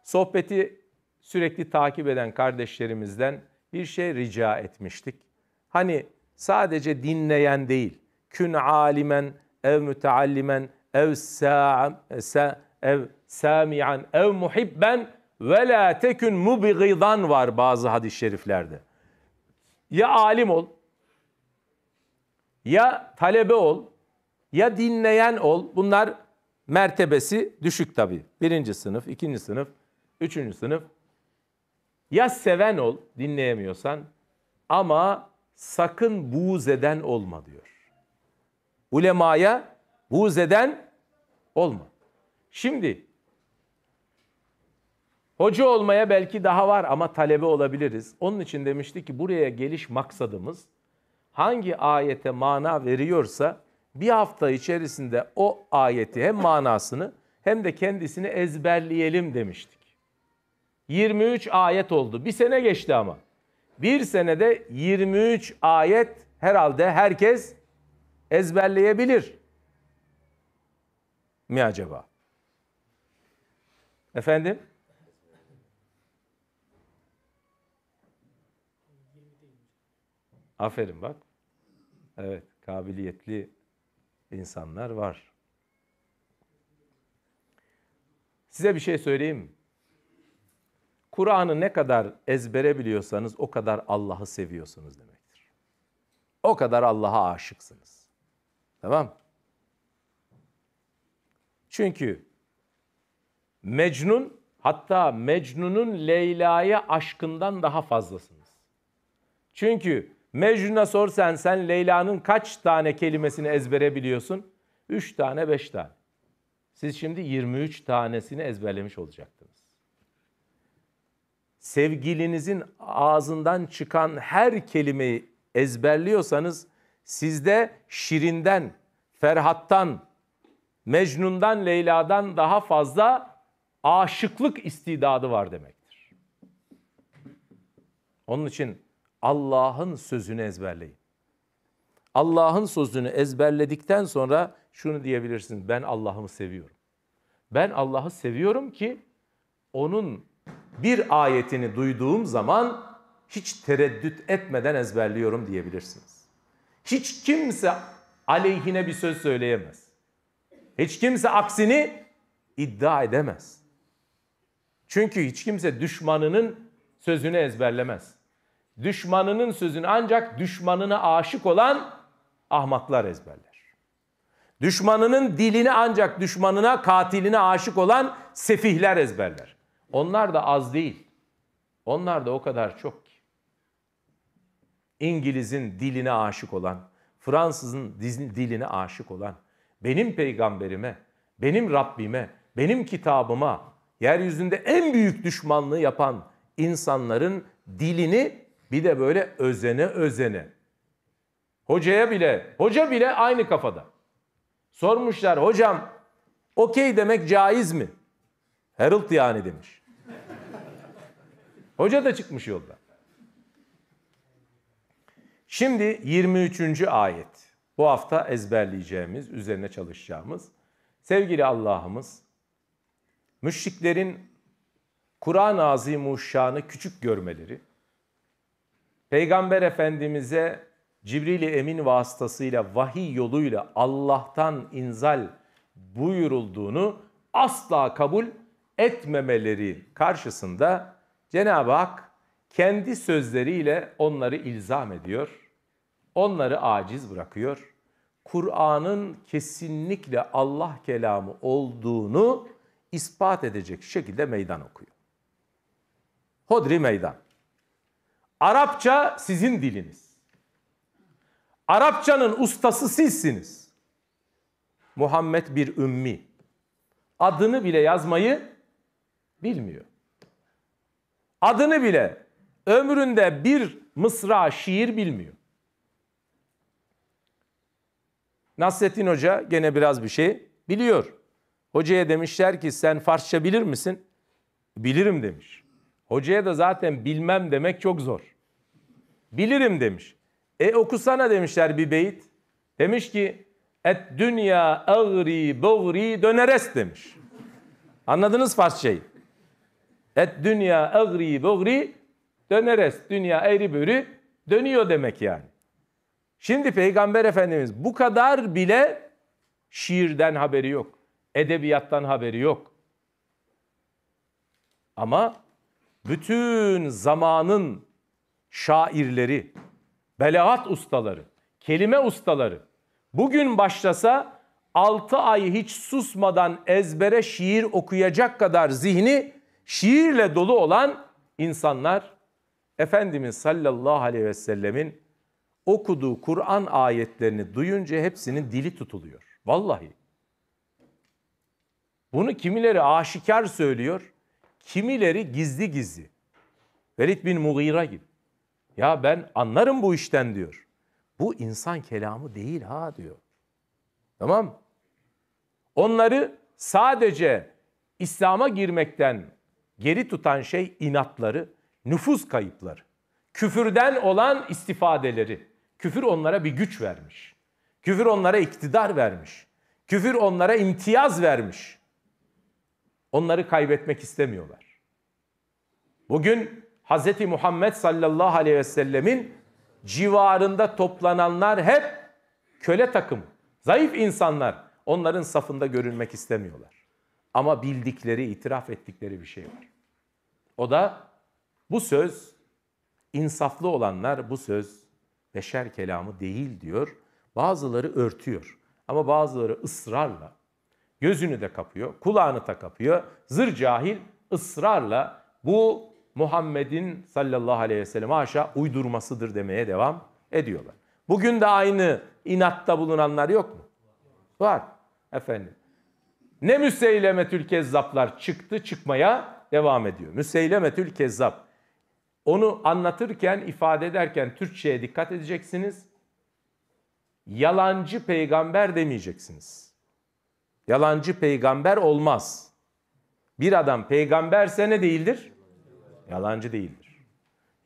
Sohbeti sürekli takip eden kardeşlerimizden bir şey rica etmiştik. Hani sadece dinleyen değil. Kün alimen ev müteallimen ev sa'am ev sami'an ev muhibben ve la tekün mubgidan var bazı hadis-i şeriflerde. Ya alim ol, ya talebe ol, ya dinleyen ol. Bunlar mertebesi düşük tabii. Birinci sınıf, ikinci sınıf, üçüncü sınıf. Ya seven ol dinleyemiyorsan ama sakın buğz eden olma diyor. Ulemaya buğz eden olma. Şimdi hoca olmaya belki daha var ama talebe olabiliriz. Onun için demişti ki buraya geliş maksadımız hangi ayete mana veriyorsa bir hafta içerisinde o ayeti hem manasını hem de kendisini ezberleyelim demiştik. 23 ayet oldu. Bir sene geçti ama bir senede 23 ayet herhalde herkes ezberleyebilir mi acaba? Efendim? Aferin bak. Evet, kabiliyetli insanlar var. Size bir şey söyleyeyim mi? Kur'an'ı ne kadar ezbere biliyorsanız o kadar Allah'ı seviyorsunuz demektir. O kadar Allah'a aşıksınız. Tamam? Çünkü Mecnun hatta Mecnun'un Leyla'ya aşkından daha fazlasınız. Çünkü Mecnun'a sorsan sen Leyla'nın kaç tane kelimesini ezbere biliyorsun? Üç tane, beş tane. Siz şimdi 23 tanesini ezberlemiş olacaktınız sevgilinizin ağzından çıkan her kelimeyi ezberliyorsanız sizde Şirin'den, Ferhat'tan, Mecnun'dan, Leyla'dan daha fazla aşıklık istidadı var demektir. Onun için Allah'ın sözünü ezberleyin. Allah'ın sözünü ezberledikten sonra şunu diyebilirsiniz. Ben Allah'ımı seviyorum. Ben Allah'ı seviyorum ki onun bir ayetini duyduğum zaman hiç tereddüt etmeden ezberliyorum diyebilirsiniz. Hiç kimse aleyhine bir söz söyleyemez. Hiç kimse aksini iddia edemez. Çünkü hiç kimse düşmanının sözünü ezberlemez. Düşmanının sözünü ancak düşmanına aşık olan ahmaklar ezberler. Düşmanının dilini ancak düşmanına, katiline aşık olan sefihler ezberler. Onlar da az değil. Onlar da o kadar çok ki. İngiliz'in diline aşık olan, Fransız'ın diline aşık olan, benim peygamberime, benim Rabbime, benim kitabıma, yeryüzünde en büyük düşmanlığı yapan insanların dilini bir de böyle özene özene. Hocaya bile, hoca bile aynı kafada. Sormuşlar hocam okey demek caiz mi? Harold yani demiş. Hoca da çıkmış yolda. Şimdi 23. ayet. Bu hafta ezberleyeceğimiz, üzerine çalışacağımız. Sevgili Allah'ımız, müşriklerin Kur'an-ı Azimuşşan'ı küçük görmeleri, Peygamber Efendimiz'e Cibril-i Emin vasıtasıyla, vahiy yoluyla Allah'tan inzal buyurulduğunu asla kabul etmemeleri karşısında Cenab-ı Hak kendi sözleriyle onları ilzam ediyor. Onları aciz bırakıyor. Kur'an'ın kesinlikle Allah kelamı olduğunu ispat edecek şekilde meydan okuyor. Hodri meydan. Arapça sizin diliniz. Arapçanın ustası sizsiniz. Muhammed bir ümmi. Adını bile yazmayı bilmiyor adını bile ömründe bir mısra şiir bilmiyor. Nasrettin Hoca gene biraz bir şey biliyor. Hocaya demişler ki sen Farsça bilir misin? Bilirim demiş. Hocaya da zaten bilmem demek çok zor. Bilirim demiş. E okusana demişler bir beyit. Demiş ki et dünya ağri boğri döneres demiş. Anladınız Farsçayı. Et dünya agri bogri döneres. Dünya eğri böğrü dönüyor demek yani. Şimdi Peygamber Efendimiz bu kadar bile şiirden haberi yok. Edebiyattan haberi yok. Ama bütün zamanın şairleri, belaat ustaları, kelime ustaları bugün başlasa 6 ay hiç susmadan ezbere şiir okuyacak kadar zihni şiirle dolu olan insanlar Efendimiz sallallahu aleyhi ve sellemin okuduğu Kur'an ayetlerini duyunca hepsinin dili tutuluyor. Vallahi. Bunu kimileri aşikar söylüyor, kimileri gizli gizli. Velid bin Mughira gibi. Ya ben anlarım bu işten diyor. Bu insan kelamı değil ha diyor. Tamam Onları sadece İslam'a girmekten geri tutan şey inatları, nüfuz kayıpları, küfürden olan istifadeleri. Küfür onlara bir güç vermiş. Küfür onlara iktidar vermiş. Küfür onlara imtiyaz vermiş. Onları kaybetmek istemiyorlar. Bugün Hz. Muhammed sallallahu aleyhi ve sellemin civarında toplananlar hep köle takım, zayıf insanlar. Onların safında görünmek istemiyorlar ama bildikleri, itiraf ettikleri bir şey var. O da bu söz insaflı olanlar bu söz beşer kelamı değil diyor. Bazıları örtüyor ama bazıları ısrarla gözünü de kapıyor, kulağını da kapıyor. Zır cahil ısrarla bu Muhammed'in sallallahu aleyhi ve sellem haşa uydurmasıdır demeye devam ediyorlar. Bugün de aynı inatta bulunanlar yok mu? Var. Efendim ne müseylemetül kezzaplar çıktı çıkmaya devam ediyor. Müseylemetül kezzap. Onu anlatırken, ifade ederken Türkçe'ye dikkat edeceksiniz. Yalancı peygamber demeyeceksiniz. Yalancı peygamber olmaz. Bir adam peygamberse ne değildir? Yalancı değildir.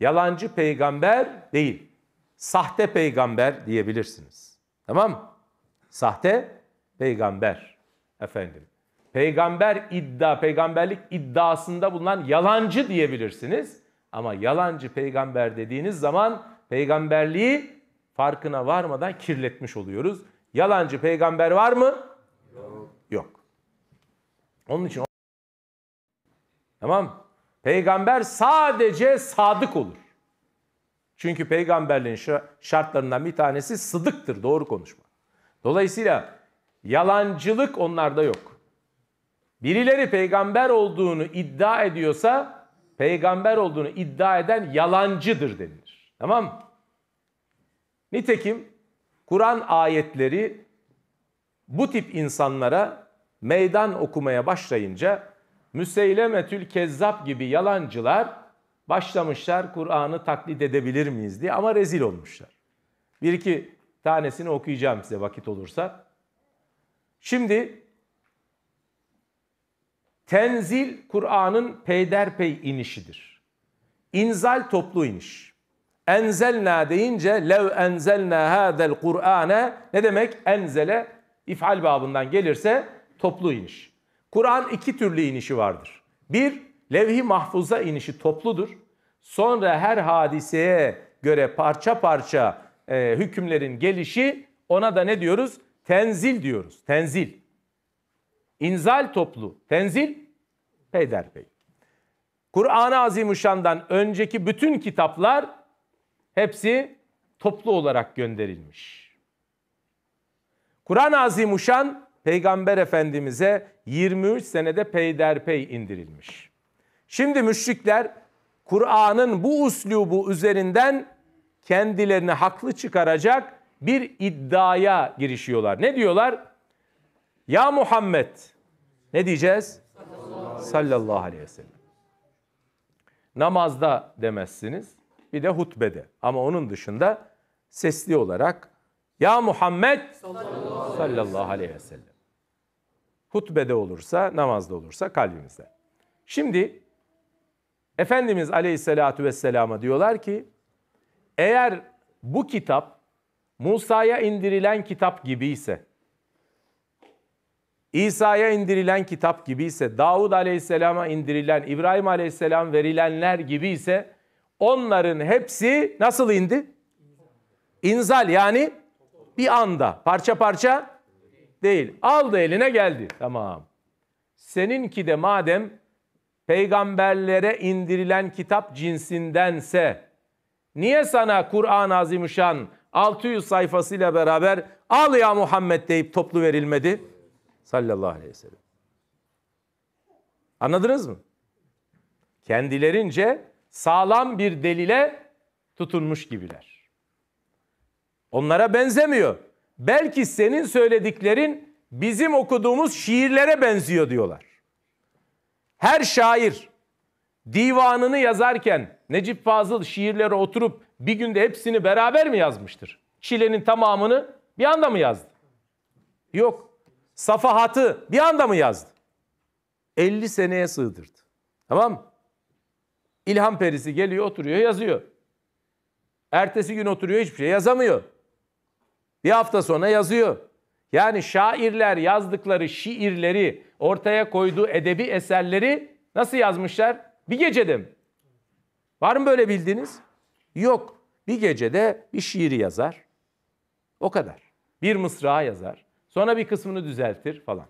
Yalancı peygamber değil. Sahte peygamber diyebilirsiniz. Tamam mı? Sahte peygamber efendim peygamber iddia, peygamberlik iddiasında bulunan yalancı diyebilirsiniz. Ama yalancı peygamber dediğiniz zaman peygamberliği farkına varmadan kirletmiş oluyoruz. Yalancı peygamber var mı? Yok. Yok. Onun için Tamam Peygamber sadece sadık olur. Çünkü peygamberliğin şartlarından bir tanesi sıdıktır, doğru konuşma. Dolayısıyla Yalancılık onlarda yok. Birileri peygamber olduğunu iddia ediyorsa peygamber olduğunu iddia eden yalancıdır denilir. Tamam mı? Nitekim Kur'an ayetleri bu tip insanlara meydan okumaya başlayınca Müseylemetül Kezzap gibi yalancılar başlamışlar Kur'an'ı taklit edebilir miyiz diye ama rezil olmuşlar. Bir iki tanesini okuyacağım size vakit olursa. Şimdi tenzil Kur'an'ın peyderpey inişidir. İnzal toplu iniş. Enzelna deyince lev enzelna hadel Kur'ane ne demek? Enzele ifal babından gelirse toplu iniş. Kur'an iki türlü inişi vardır. Bir, levh-i mahfuza inişi topludur. Sonra her hadiseye göre parça parça e, hükümlerin gelişi ona da ne diyoruz? Tenzil diyoruz. Tenzil. İnzal toplu. Tenzil peyderpey. Kur'an-ı Azimuşan'dan önceki bütün kitaplar hepsi toplu olarak gönderilmiş. Kur'an-ı Azimuşan Peygamber Efendimiz'e 23 senede peyderpey indirilmiş. Şimdi müşrikler Kur'an'ın bu uslubu üzerinden kendilerini haklı çıkaracak bir iddiaya girişiyorlar. Ne diyorlar? Ya Muhammed. Ne diyeceğiz? Sallallahu aleyhi ve sellem. Namazda demezsiniz. Bir de hutbede. Ama onun dışında sesli olarak Ya Muhammed sallallahu aleyhi ve sellem. Hutbede olursa, namazda olursa kalbimizde. Şimdi Efendimiz Aleyhisselatü Vesselam'a diyorlar ki eğer bu kitap Musa'ya indirilen kitap gibi ise, İsa'ya indirilen kitap gibi ise, Davud Aleyhisselam'a indirilen, İbrahim Aleyhisselam verilenler gibi ise onların hepsi nasıl indi? İnzal yani bir anda, parça parça değil. Aldı eline geldi. Tamam. Seninki de madem peygamberlere indirilen kitap cinsindense niye sana Kur'an-ı Azimüşşan 600 sayfasıyla beraber al ya Muhammed deyip toplu verilmedi. Sallallahu aleyhi ve sellem. Anladınız mı? Kendilerince sağlam bir delile tutunmuş gibiler. Onlara benzemiyor. Belki senin söylediklerin bizim okuduğumuz şiirlere benziyor diyorlar. Her şair divanını yazarken Necip Fazıl şiirlere oturup bir günde hepsini beraber mi yazmıştır? Çilenin tamamını bir anda mı yazdı? Yok. Safahatı bir anda mı yazdı? 50 seneye sığdırdı. Tamam mı? İlham perisi geliyor, oturuyor, yazıyor. Ertesi gün oturuyor, hiçbir şey yazamıyor. Bir hafta sonra yazıyor. Yani şairler yazdıkları şiirleri, ortaya koyduğu edebi eserleri nasıl yazmışlar? Bir gecede mi? Var mı böyle bildiğiniz? Yok bir gecede bir şiiri yazar. O kadar. Bir mısra yazar. Sonra bir kısmını düzeltir falan.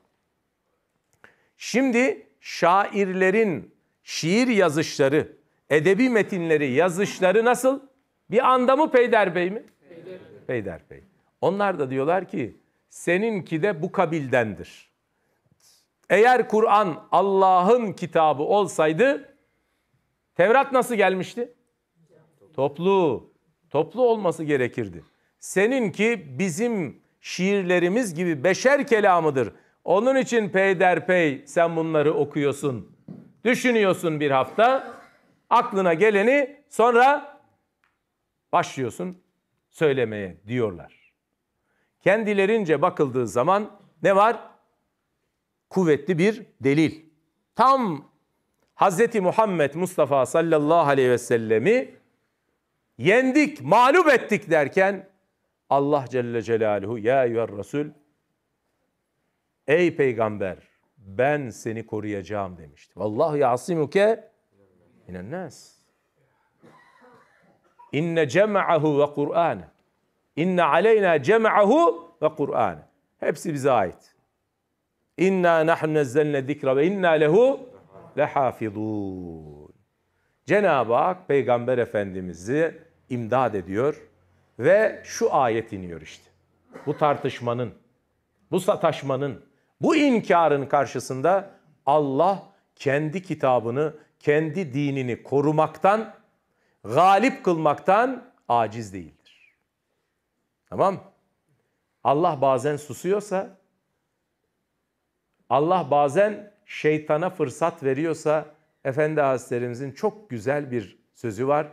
Şimdi şairlerin şiir yazışları, edebi metinleri yazışları nasıl? Bir anda mı peyderbey mi? Peyderbey. peyderbey. Onlar da diyorlar ki seninki de bu kabildendir. Eğer Kur'an Allah'ın kitabı olsaydı Tevrat nasıl gelmişti? Toplu. Toplu olması gerekirdi. Seninki bizim şiirlerimiz gibi beşer kelamıdır. Onun için peyderpey sen bunları okuyorsun. Düşünüyorsun bir hafta. Aklına geleni sonra başlıyorsun söylemeye diyorlar. Kendilerince bakıldığı zaman ne var? Kuvvetli bir delil. Tam Hz. Muhammed Mustafa sallallahu aleyhi ve sellemi yendik, mağlup ettik derken Allah Celle Celaluhu ya eyyüher Resul ey peygamber ben seni koruyacağım demişti. Vallahi asimuk'e, minen nas. İnne cem'ahu ve Kur'an'ı. İnne aleyna cem'ahu ve Kur'an'ı. Hepsi bize ait. İnna nahnu nezzelne zikra ve inna lehu lehafizun. Cenab-ı Hak Peygamber Efendimiz'i imdad ediyor ve şu ayet iniyor işte. Bu tartışmanın, bu sataşmanın, bu inkarın karşısında Allah kendi kitabını, kendi dinini korumaktan, galip kılmaktan aciz değildir. Tamam Allah bazen susuyorsa, Allah bazen şeytana fırsat veriyorsa Efendi Hazretlerimizin çok güzel bir sözü var.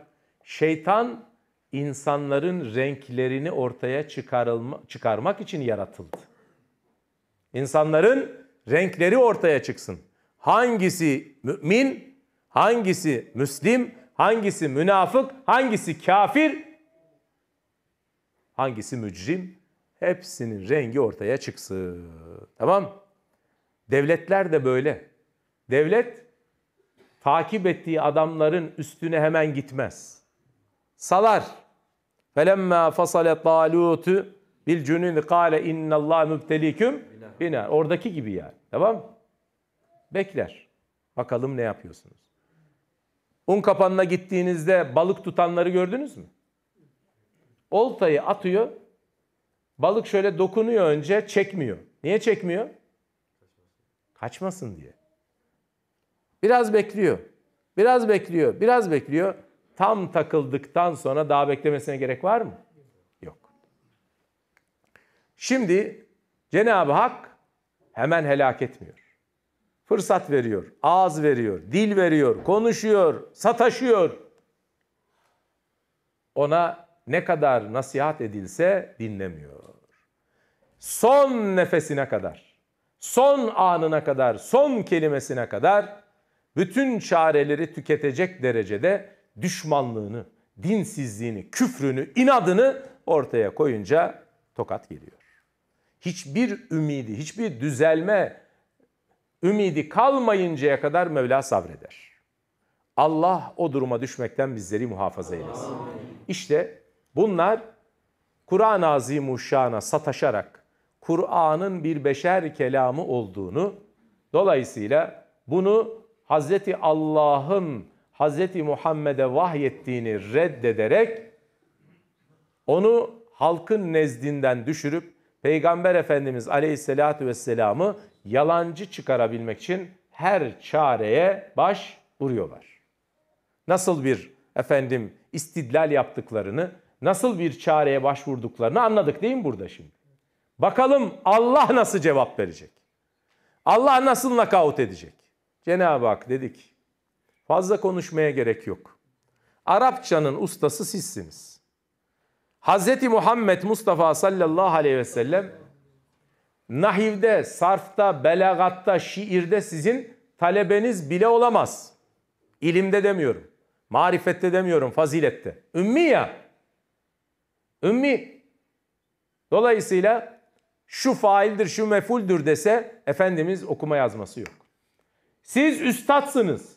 Şeytan insanların renklerini ortaya çıkarılma, çıkarmak için yaratıldı. İnsanların renkleri ortaya çıksın. Hangisi mümin, hangisi müslim, hangisi münafık, hangisi kafir, hangisi mücrim hepsinin rengi ortaya çıksın. Tamam? Devletler de böyle. Devlet takip ettiği adamların üstüne hemen gitmez. Salar. Felemma fasale talutu bil cunun kâle Allah mübteliküm bina. Oradaki gibi yani. Tamam mı? Bekler. Bakalım ne yapıyorsunuz. Un kapanına gittiğinizde balık tutanları gördünüz mü? Oltayı atıyor. Balık şöyle dokunuyor önce çekmiyor. Niye çekmiyor? Kaçmasın diye. Biraz bekliyor. Biraz bekliyor. Biraz bekliyor. Tam takıldıktan sonra daha beklemesine gerek var mı? Yok. Şimdi Cenab-ı Hak hemen helak etmiyor. Fırsat veriyor, ağız veriyor, dil veriyor, konuşuyor, sataşıyor. Ona ne kadar nasihat edilse dinlemiyor. Son nefesine kadar, son anına kadar, son kelimesine kadar bütün çareleri tüketecek derecede düşmanlığını, dinsizliğini, küfrünü, inadını ortaya koyunca tokat geliyor. Hiçbir ümidi, hiçbir düzelme ümidi kalmayıncaya kadar Mevla sabreder. Allah o duruma düşmekten bizleri muhafaza eylesin. İşte bunlar Kur'an-ı Azimuşşan'a sataşarak Kur'an'ın bir beşer kelamı olduğunu, dolayısıyla bunu Hazreti Allah'ın Hazreti Muhammed'e vahyettiğini reddederek onu halkın nezdinden düşürüp Peygamber Efendimiz Aleyhisselatü Vesselam'ı yalancı çıkarabilmek için her çareye baş vuruyorlar. Nasıl bir efendim istidlal yaptıklarını, nasıl bir çareye başvurduklarını anladık değil mi burada şimdi? Bakalım Allah nasıl cevap verecek? Allah nasıl nakavt edecek? Cenab-ı Hak dedik fazla konuşmaya gerek yok. Arapçanın ustası sizsiniz. Hz. Muhammed Mustafa sallallahu aleyhi ve sellem nahivde, sarfta, belagatta, şiirde sizin talebeniz bile olamaz. İlimde demiyorum. Marifette demiyorum, fazilette. Ümmi ya. Ümmi. Dolayısıyla şu faildir, şu mefuldür dese Efendimiz okuma yazması yok. Siz üstadsınız.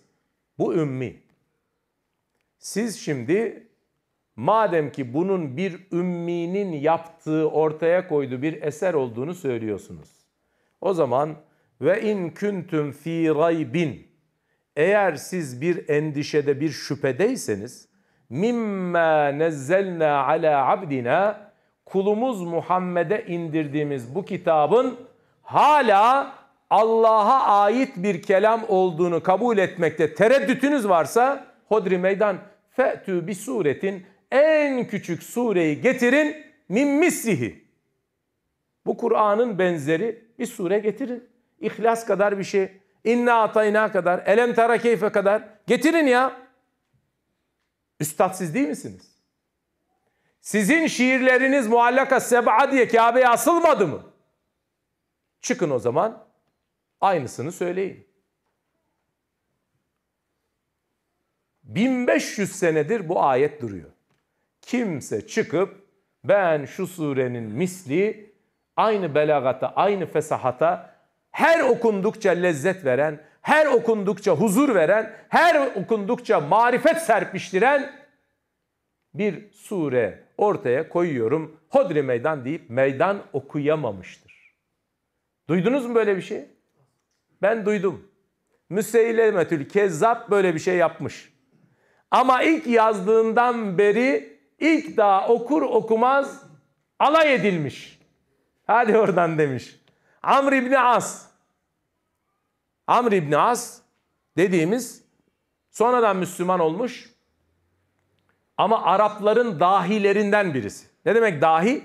Bu ümmi. Siz şimdi madem ki bunun bir ümminin yaptığı ortaya koyduğu bir eser olduğunu söylüyorsunuz. O zaman ve in kuntum fi raybin eğer siz bir endişede bir şüphedeyseniz mimma nezzelna ala abdina kulumuz Muhammed'e indirdiğimiz bu kitabın hala Allah'a ait bir kelam olduğunu kabul etmekte tereddütünüz varsa hodri meydan fe'tü bir suretin en küçük sureyi getirin min mislihi. Bu Kur'an'ın benzeri bir sure getirin. İhlas kadar bir şey. İnna atayna kadar. Elem tara keyfe kadar. Getirin ya. Üstad siz değil misiniz? Sizin şiirleriniz muallaka seb'a diye Kabe'ye asılmadı mı? Çıkın o zaman Aynısını söyleyin. 1500 senedir bu ayet duruyor. Kimse çıkıp ben şu surenin misli aynı belagata, aynı fesahata her okundukça lezzet veren, her okundukça huzur veren, her okundukça marifet serpiştiren bir sure ortaya koyuyorum. Hodri meydan deyip meydan okuyamamıştır. Duydunuz mu böyle bir şey? Ben duydum. Müseylemetül Kezzap böyle bir şey yapmış. Ama ilk yazdığından beri ilk daha okur okumaz alay edilmiş. Hadi oradan demiş. Amr İbni As. Amr İbni As dediğimiz sonradan Müslüman olmuş ama Arapların dahilerinden birisi. Ne demek dahi?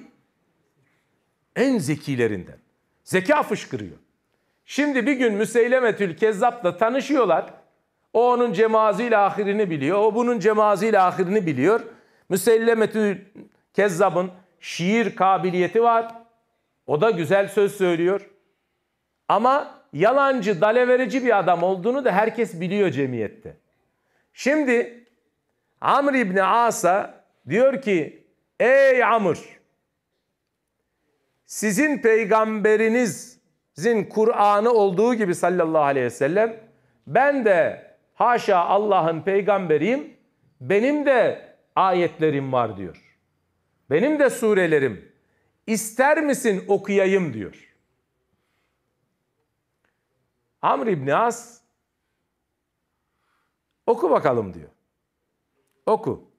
En zekilerinden. Zeka fışkırıyor. Şimdi bir gün Müseylemetül Kezzap'la tanışıyorlar. O onun cemazıyla ahirini biliyor. O bunun cemazıyla ahirini biliyor. Müseylemetül Kezzap'ın şiir kabiliyeti var. O da güzel söz söylüyor. Ama yalancı, daleverici bir adam olduğunu da herkes biliyor cemiyette. Şimdi Amr İbni As'a diyor ki Ey Amr sizin peygamberiniz sizin Kur'an'ı olduğu gibi sallallahu aleyhi ve sellem ben de haşa Allah'ın peygamberiyim. Benim de ayetlerim var diyor. Benim de surelerim. İster misin okuyayım diyor. Amr İbni As oku bakalım diyor. Oku.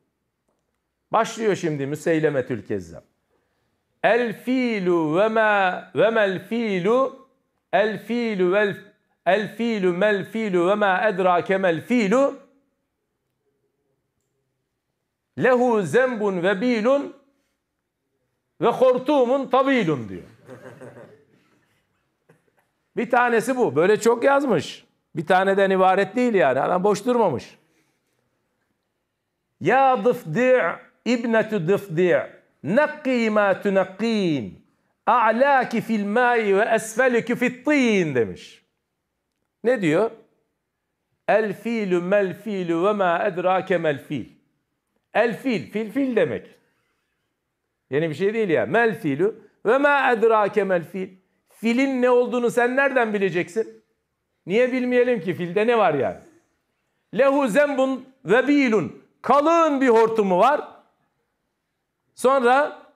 Başlıyor şimdi Müseyleme Tülkezzam. El filu ve ma ve mel filu El fiilu vel el fiilu mel fiilu ve ma edrake mel filu, lehu zembun ve bilun ve hortumun tabilun diyor. *laughs* Bir tanesi bu. Böyle çok yazmış. Bir taneden ibaret değil yani. Adam boş durmamış. Ya dıfdi' ibnetu dıfdi' nakki ma tunakkin. A'laki fil mai ve esfeliki fit tin demiş. Ne diyor? El filu mel filu ve ma edrake mel fil. El fil, fil fil demek. Yeni bir şey değil ya. Mel filu ve ma edrake mel fil. Filin ne olduğunu sen nereden bileceksin? Niye bilmeyelim ki filde ne var yani? Lehu zembun ve bilun. Kalın bir hortumu var. Sonra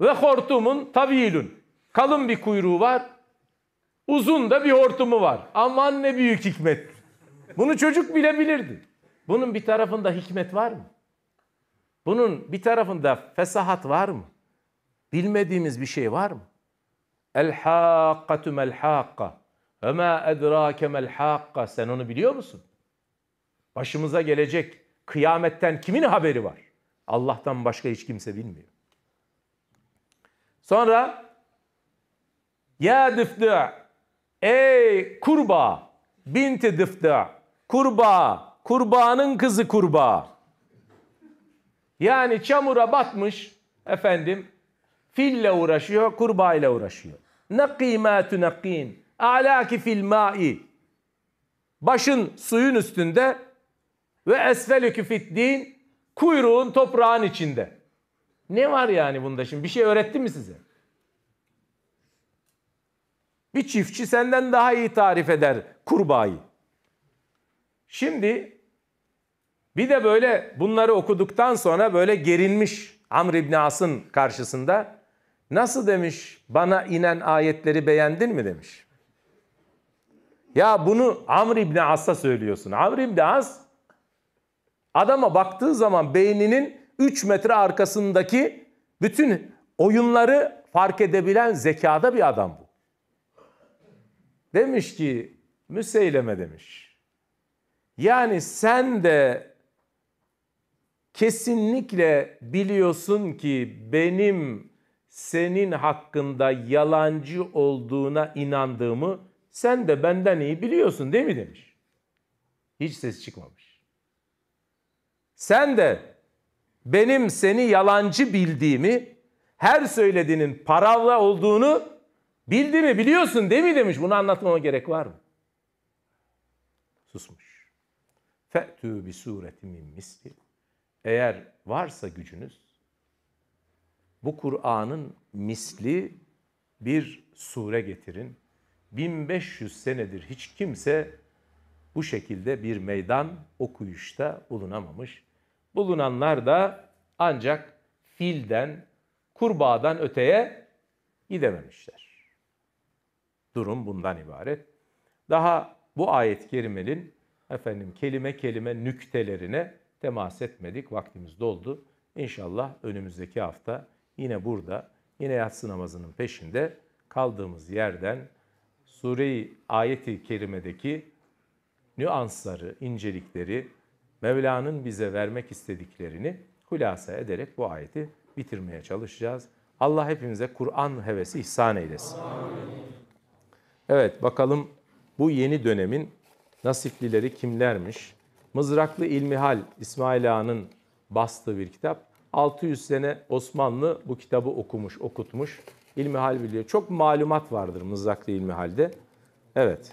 ve hortumun tavilün. Kalın bir kuyruğu var. Uzun da bir hortumu var. Aman ne büyük hikmet. Bunu çocuk bilebilirdi. Bunun bir tarafında hikmet var mı? Bunun bir tarafında fesahat var mı? Bilmediğimiz bir şey var mı? El hakkatu mel hakka. Ve ma edrake mel hakka. Sen onu biliyor musun? Başımıza gelecek kıyametten kimin haberi var? Allah'tan başka hiç kimse bilmiyor. Sonra ya dıftı ey kurba binti dıftı kurba kurbanın kızı kurba. Yani çamura batmış efendim fille uğraşıyor ile uğraşıyor. Nakî mâ tunakîn a'lâki fil ma'i başın suyun üstünde ve esfelükü fit din kuyruğun toprağın içinde. Ne var yani bunda şimdi? Bir şey öğretti mi size? Bir çiftçi senden daha iyi tarif eder kurbağayı. Şimdi bir de böyle bunları okuduktan sonra böyle gerinmiş Amr İbn As'ın karşısında nasıl demiş bana inen ayetleri beğendin mi demiş. Ya bunu Amr İbn As'a söylüyorsun. Amr İbn As adama baktığı zaman beyninin 3 metre arkasındaki bütün oyunları fark edebilen zekada bir adam bu. Demiş ki müseyleme demiş. Yani sen de kesinlikle biliyorsun ki benim senin hakkında yalancı olduğuna inandığımı sen de benden iyi biliyorsun değil mi demiş. Hiç ses çıkmamış. Sen de benim seni yalancı bildiğimi, her söylediğinin paravla olduğunu bildi mi biliyorsun değil mi demiş. Bunu anlatmama gerek var mı? Susmuş. Fe'tü bi sureti misli. Eğer varsa gücünüz bu Kur'an'ın misli bir sure getirin. 1500 senedir hiç kimse bu şekilde bir meydan okuyuşta bulunamamış. Bulunanlar da ancak filden, kurbağadan öteye gidememişler. Durum bundan ibaret. Daha bu ayet kerimenin efendim kelime kelime nüktelerine temas etmedik. Vaktimiz doldu. İnşallah önümüzdeki hafta yine burada, yine yatsı namazının peşinde kaldığımız yerden sureyi ayeti kerimedeki nüansları, incelikleri Mevla'nın bize vermek istediklerini hülasa ederek bu ayeti bitirmeye çalışacağız. Allah hepimize Kur'an hevesi ihsan eylesin. Evet bakalım bu yeni dönemin nasiplileri kimlermiş? Mızraklı İlmihal İsmail Ağa'nın bastığı bir kitap. 600 sene Osmanlı bu kitabı okumuş, okutmuş. İlmihal biliyor. Çok malumat vardır Mızraklı İlmihal'de. Evet.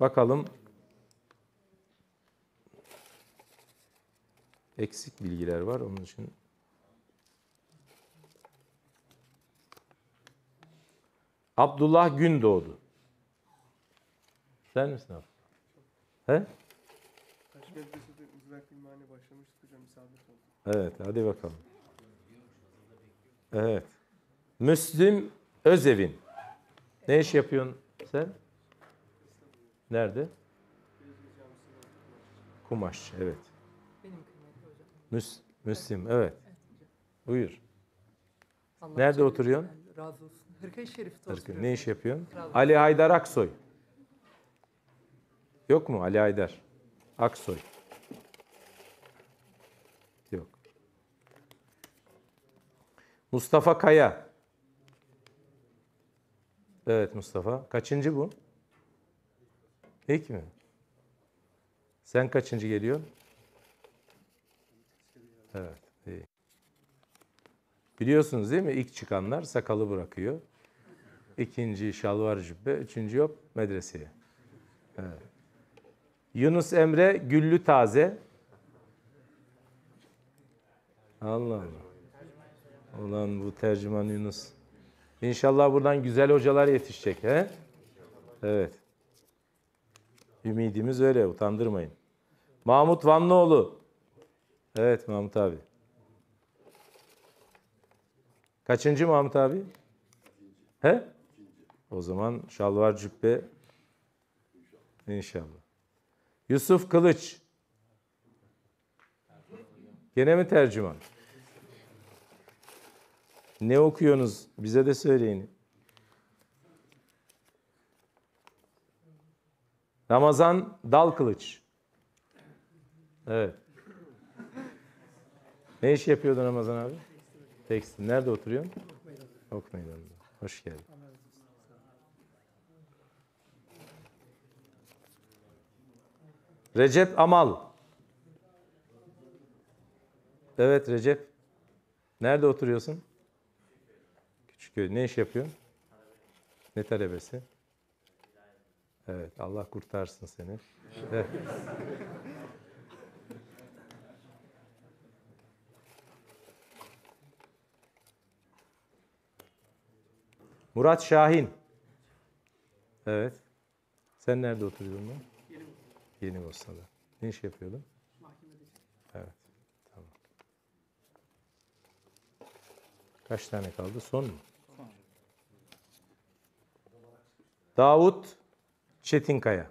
Bakalım eksik bilgiler var. Onun için Abdullah gün doğdu. Sen misin abi? He? Evet, hadi bakalım. Evet. Müslim Özevin. Ne iş yapıyorsun sen? Nerede? Kumaş, evet. Müs Müslim, evet. Buyur. Allah Nerede oturuyorsun? Razı olsun. Hırka-i Şerif'te oturuyorum. Ne iş yapıyorsun? Ali Haydar Aksoy. Yok mu Ali Haydar? Aksoy. Yok. Mustafa Kaya. Evet Mustafa. Kaçıncı bu? İlk mi? Sen kaçıncı geliyorsun? Evet. Iyi. Biliyorsunuz değil mi? İlk çıkanlar sakalı bırakıyor. İkinci şalvar cübbe, üçüncü yok medreseye. Evet. Yunus Emre güllü taze. Allah Allah. Ulan bu tercüman Yunus. İnşallah buradan güzel hocalar yetişecek. He? Evet. Ümidimiz öyle utandırmayın. Mahmut Vanlıoğlu Evet Mahmut abi. Kaçıncı Mahmut abi? He? O zaman şalvar cübbe İnşallah. Yusuf Kılıç. Gene mi tercüman? Ne okuyorsunuz? Bize de söyleyin. Ramazan Dal Kılıç. Evet. Ne iş yapıyordun Ramazan abi? Tekstil. Nerede oturuyorsun? Ok meydanında. Hoş geldin. Recep Amal. Evet Recep. Nerede oturuyorsun? Küçükköy. Ne iş yapıyorsun? Ne talebesi? Evet. Allah kurtarsın seni. Evet. Murat Şahin. Evet. Sen nerede oturuyordun? Lan? Yeni Bosna'da. Ne iş yapıyordun? Mahkemede. Evet. Tamam. Kaç tane kaldı? Son mu? Davut Çetinkaya.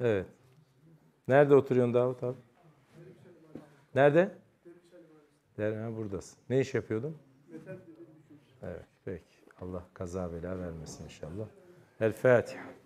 Evet. Nerede oturuyorsun Davut abi? Nerede? Der, ha, buradasın. Ne iş yapıyordun? Evet, peki. Allah kaza bela vermesin inşallah. El Fatiha.